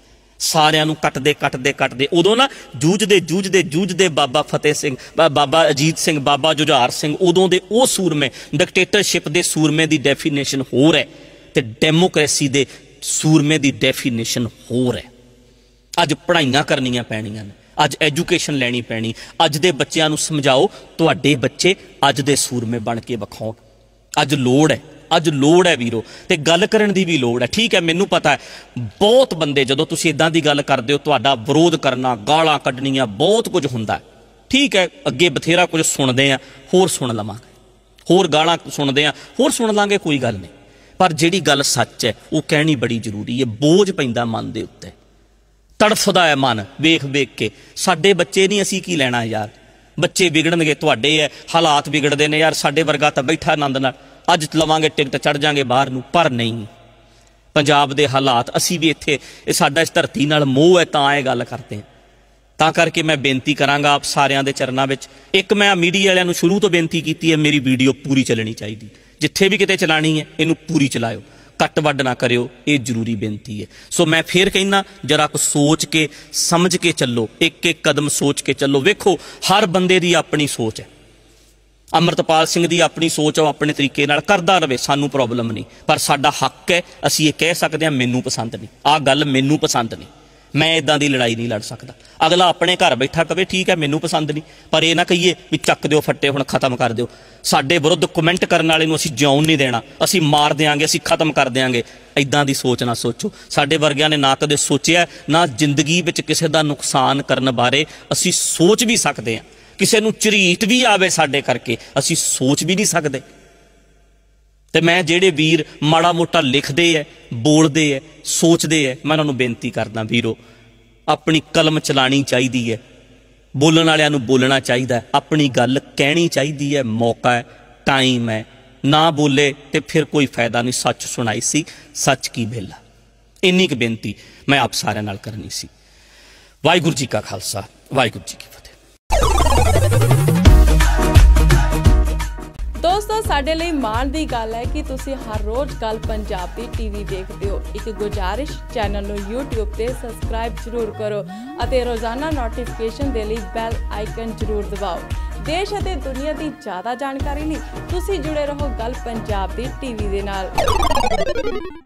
ਸਾਰਿਆਂ ਨੂੰ ਕੱਟਦੇ ਕੱਟਦੇ ਕੱਟਦੇ ਉਦੋਂ ਨਾ ਜੂਝਦੇ ਜੂਝਦੇ ਜੂਝਦੇ ਬਾਬਾ ਫਤਿਹ ਸਿੰਘ ਬਾਬਾ ਅਜੀਤ ਸਿੰਘ ਬਾਬਾ ਜੁਝਾਰ ਸਿੰਘ ਉਦੋਂ ਦੇ ਉਹ ਸੂਰਮੇ ਡਿਕਟੇਟਰਸ਼ਿਪ ਦੇ ਸੂਰਮੇ ਦੀ ਡੈਫੀਨੇਸ਼ਨ ਹੋਰ ਹੈ ਤੇ ਡੈਮੋਕ੍ਰੇਸੀ ਦੇ ਸੂਰਮੇ ਦੀ ਡੈਫੀਨੇਸ਼ਨ ਹੋਰ ਹੈ ਅੱਜ ਪੜ੍ਹਾਈਆਂ ਕਰਨੀਆਂ ਪੈਣੀਆਂ ਨੇ ਅੱਜ ਐਜੂਕੇਸ਼ਨ ਲੈਣੀ ਪੈਣੀ ਅੱਜ ਦੇ ਬੱਚਿਆਂ ਨੂੰ ਸਮਝਾਓ ਤੁਹਾਡੇ ਬੱਚੇ ਅੱਜ ਦੇ ਸੂਰਮੇ ਬਣ ਕੇ ਵਿਖਾਓ ਅੱਜ ਲੋੜ ਹੈ ਅੱਜ ਲੋੜ ਹੈ ਵੀਰੋ ਤੇ ਗੱਲ ਕਰਨ ਦੀ ਵੀ ਲੋੜ ਹੈ ਠੀਕ ਹੈ ਮੈਨੂੰ ਪਤਾ ਹੈ ਬਹੁਤ ਬੰਦੇ ਜਦੋਂ ਤੁਸੀਂ ਇਦਾਂ ਦੀ ਗੱਲ ਕਰਦੇ ਹੋ ਤੁਹਾਡਾ ਵਿਰੋਧ ਕਰਨਾ ਗਾਲਾਂ ਕੱਢਣੀਆਂ ਬਹੁਤ ਕੁਝ ਹੁੰਦਾ ਹੈ ਠੀਕ ਹੈ ਅੱਗੇ ਬਥੇਰਾ ਕੁਝ ਸੁਣਦੇ ਆ ਹੋਰ ਸੁਣ ਲਵਾਂਗੇ ਹੋਰ ਗਾਲਾਂ ਸੁਣਦੇ ਆ ਹੋਰ ਸੁਣ ਲਾਂਗੇ ਕੋਈ ਗੱਲ ਨਹੀਂ ਪਰ ਜਿਹੜੀ ਗੱਲ ਸੱਚ ਹੈ ਉਹ ਕਹਿਣੀ ਬੜੀ ਜ਼ਰੂਰੀ ਹੈ ਬੋਝ ਪੈਂਦਾ ਮਨ ਦੇ ਉੱਤੇ ਤੜਫਦਾ ਹੈ ਮਨ ਵੇਖ ਵੇਖ ਕੇ ਸਾਡੇ ਬੱਚੇ ਨਹੀਂ ਅਸੀਂ ਕੀ ਲੈਣਾ ਯਾਰ ਬੱਚੇ ਵਿਗੜਨਗੇ ਤੁਹਾਡੇ ਐ ਹਾਲਾਤ ਵਿਗੜਦੇ ਨੇ ਯਾਰ ਸਾਡੇ ਵਰਗਾ ਤਾਂ ਬੈਠਾ ਆਨੰਦ ਨਾਲ ਅੱਜ ਲਵਾਂਗੇ ਟਿਕਟ ਚੜ ਜਾਾਂਗੇ ਬਾਹਰ ਨੂੰ ਪਰ ਨਹੀਂ ਪੰਜਾਬ ਦੇ ਹਾਲਾਤ ਅਸੀਂ ਵੀ ਇੱਥੇ ਇਹ ਸਾਡਾ ਇਸ ਧਰਤੀ ਨਾਲ ਮੋਹ ਹੈ ਤਾਂ ਇਹ ਗੱਲ ਕਰਦੇ ਹਾਂ ਤਾਂ ਕਰਕੇ ਮੈਂ ਬੇਨਤੀ ਕਰਾਂਗਾ ਆਪ ਸਾਰਿਆਂ ਦੇ ਚਰਨਾਂ ਵਿੱਚ ਇੱਕ ਮੈਂ ਮੀਡੀਆ ਵਾਲਿਆਂ ਨੂੰ ਸ਼ੁਰੂ ਤੋਂ ਬੇਨਤੀ ਕੀਤੀ ਹੈ ਮੇਰੀ ਵੀਡੀਓ ਪੂਰੀ ਚੱਲਣੀ ਚਾਹੀਦੀ ਜਿੱਥੇ ਵੀ ਕਿਤੇ ਚਲਾਣੀ ਹੈ ਇਹਨੂੰ ਪੂਰੀ ਚਲਾਇਓ ਕੱਟ ਵੱਡ ਨਾ ਕਰਿਓ ਇਹ ਜ਼ਰੂਰੀ ਬੇਨਤੀ ਹੈ ਸੋ ਮੈਂ ਫੇਰ ਕਹਿੰਦਾ ਜਰਾ ਕੁ ਸੋਚ ਕੇ ਸਮਝ ਕੇ ਚੱਲੋ ਇੱਕ ਇੱਕ ਕਦਮ ਸੋਚ ਕੇ ਚੱਲੋ ਵੇਖੋ ਹਰ ਬੰਦੇ ਦੀ ਆਪਣੀ ਸੋਚ ਹੈ ਅਮਰਤਪਾਲ ਸਿੰਘ ਦੀ ਆਪਣੀ ਸੋਚ ਉਹ ਆਪਣੇ ਤਰੀਕੇ ਨਾਲ ਕਰਦਾ ਰਵੇ ਸਾਨੂੰ ਪ੍ਰੋਬਲਮ ਨਹੀਂ ਪਰ ਸਾਡਾ ਹੱਕ ਹੈ ਅਸੀਂ ਇਹ ਕਹਿ ਸਕਦੇ ਹਾਂ ਮੈਨੂੰ ਪਸੰਦ ਨਹੀਂ ਆਹ ਗੱਲ ਮੈਨੂੰ ਪਸੰਦ ਨਹੀਂ ਮੈਂ ਇਦਾਂ ਦੀ ਲੜਾਈ ਨਹੀਂ ਲੜ ਸਕਦਾ ਅਗਲਾ ਆਪਣੇ ਘਰ ਬੈਠਾ ਕਵੇ ਠੀਕ ਹੈ ਮੈਨੂੰ ਪਸੰਦ ਨਹੀਂ ਪਰ ਇਹ ਨਾ ਕਹੀਏ ਵੀ ਚੱਕ ਦਿਓ ਫੱਟੇ ਹੁਣ ਖਤਮ ਕਰ ਦਿਓ ਸਾਡੇ ਵਿਰੁੱਧ ਕਮੈਂਟ ਕਰਨ ਵਾਲੇ ਨੂੰ ਅਸੀਂ ਜਿਉਣ ਨਹੀਂ ਦੇਣਾ ਅਸੀਂ ਮਾਰ ਦੇਾਂਗੇ ਅਸੀਂ ਖਤਮ ਕਰ ਦੇਾਂਗੇ ਇਦਾਂ ਦੀ ਸੋਚ ਨਾ ਸੋਚੋ ਸਾਡੇ ਵਰਗਿਆਂ ਨੇ ਨਾ ਕਦੇ ਸੋਚਿਆ ਨਾ ਜ਼ਿੰਦਗੀ ਵਿੱਚ ਕਿਸੇ ਦਾ ਨੁਕਸਾਨ ਕਰਨ ਬਾਰੇ ਅਸੀਂ ਸੋਚ ਵੀ ਸਕਦੇ ਹਾਂ ਕਿਸੇ ਨੂੰ ਚਰੀਟ ਵੀ ਆਵੇ ਸਾਡੇ ਕਰਕੇ ਅਸੀਂ ਸੋਚ ਵੀ ਨਹੀਂ ਸਕਦੇ ਤੇ ਮੈਂ ਜਿਹੜੇ ਵੀਰ ਮਾੜਾ ਮੋਟਾ ਲਿਖਦੇ ਐ ਬੋਲਦੇ ਐ ਸੋਚਦੇ ਐ ਮੈਂ ਉਹਨਾਂ ਨੂੰ ਬੇਨਤੀ ਕਰਦਾ ਵੀਰੋ ਆਪਣੀ ਕਲਮ ਚਲਾਣੀ ਚਾਹੀਦੀ ਐ ਬੋਲਣ ਵਾਲਿਆਂ ਨੂੰ ਬੋਲਣਾ ਚਾਹੀਦਾ ਆਪਣੀ ਗੱਲ ਕਹਿਣੀ ਚਾਹੀਦੀ ਐ ਮੌਕਾ ਐ ਟਾਈਮ ਐ ਨਾ ਬੋਲੇ ਤੇ ਫਿਰ ਕੋਈ ਫਾਇਦਾ ਨਹੀਂ ਸੱਚ ਸੁਣਾਈ ਸੀ ਸੱਚ ਕੀ ਬੇਲਾ ਇੰਨੀ ਕੁ ਬੇਨਤੀ ਮੈਂ ਆਪ ਸਾਰਿਆਂ ਨਾਲ ਕਰਨੀ ਸੀ ਵਾਹਿਗੁਰੂ ਜੀ ਕਾ ਖਾਲਸਾ ਵਾਹਿਗੁਰੂ ਜੀ ਕੀ ਫਤਿਹ ਦੋਸਤੋ ਸਾਡੇ ਲਈ ਮਾਣ ਦੀ ਗੱਲ ਹੈ ਕਿ ਤੁਸੀਂ ਹਰ ਰੋਜ਼ ਕੱਲ ਪੰਜਾਬੀ ਟੀਵੀ ਦੇਖਦੇ ਹੋ ਇੱਕ ਗੁਜਾਰਿਸ਼ ਚੈਨਲ ਨੂੰ YouTube ਤੇ ਸਬਸਕ੍ਰਾਈਬ ਜ਼ਰੂਰ ਕਰੋ ਅਤੇ ਰੋਜ਼ਾਨਾ ਨੋਟੀਫਿਕੇਸ਼ਨ ਦੇ ਲਈ ਬੈਲ ਆਈਕਨ ਜ਼ਰੂਰ ਦਬਾਓ ਦੇਸ਼ ਅਤੇ ਦੁਨੀਆ ਦੀ ਜ਼ਿਆਦਾ ਜਾਣਕਾਰੀ ਲਈ ਤੁਸੀਂ ਜੁੜੇ ਰਹੋ ਗੱਲ ਪੰਜਾਬ ਦੀ ਟੀਵੀ ਦੇ ਨਾਲ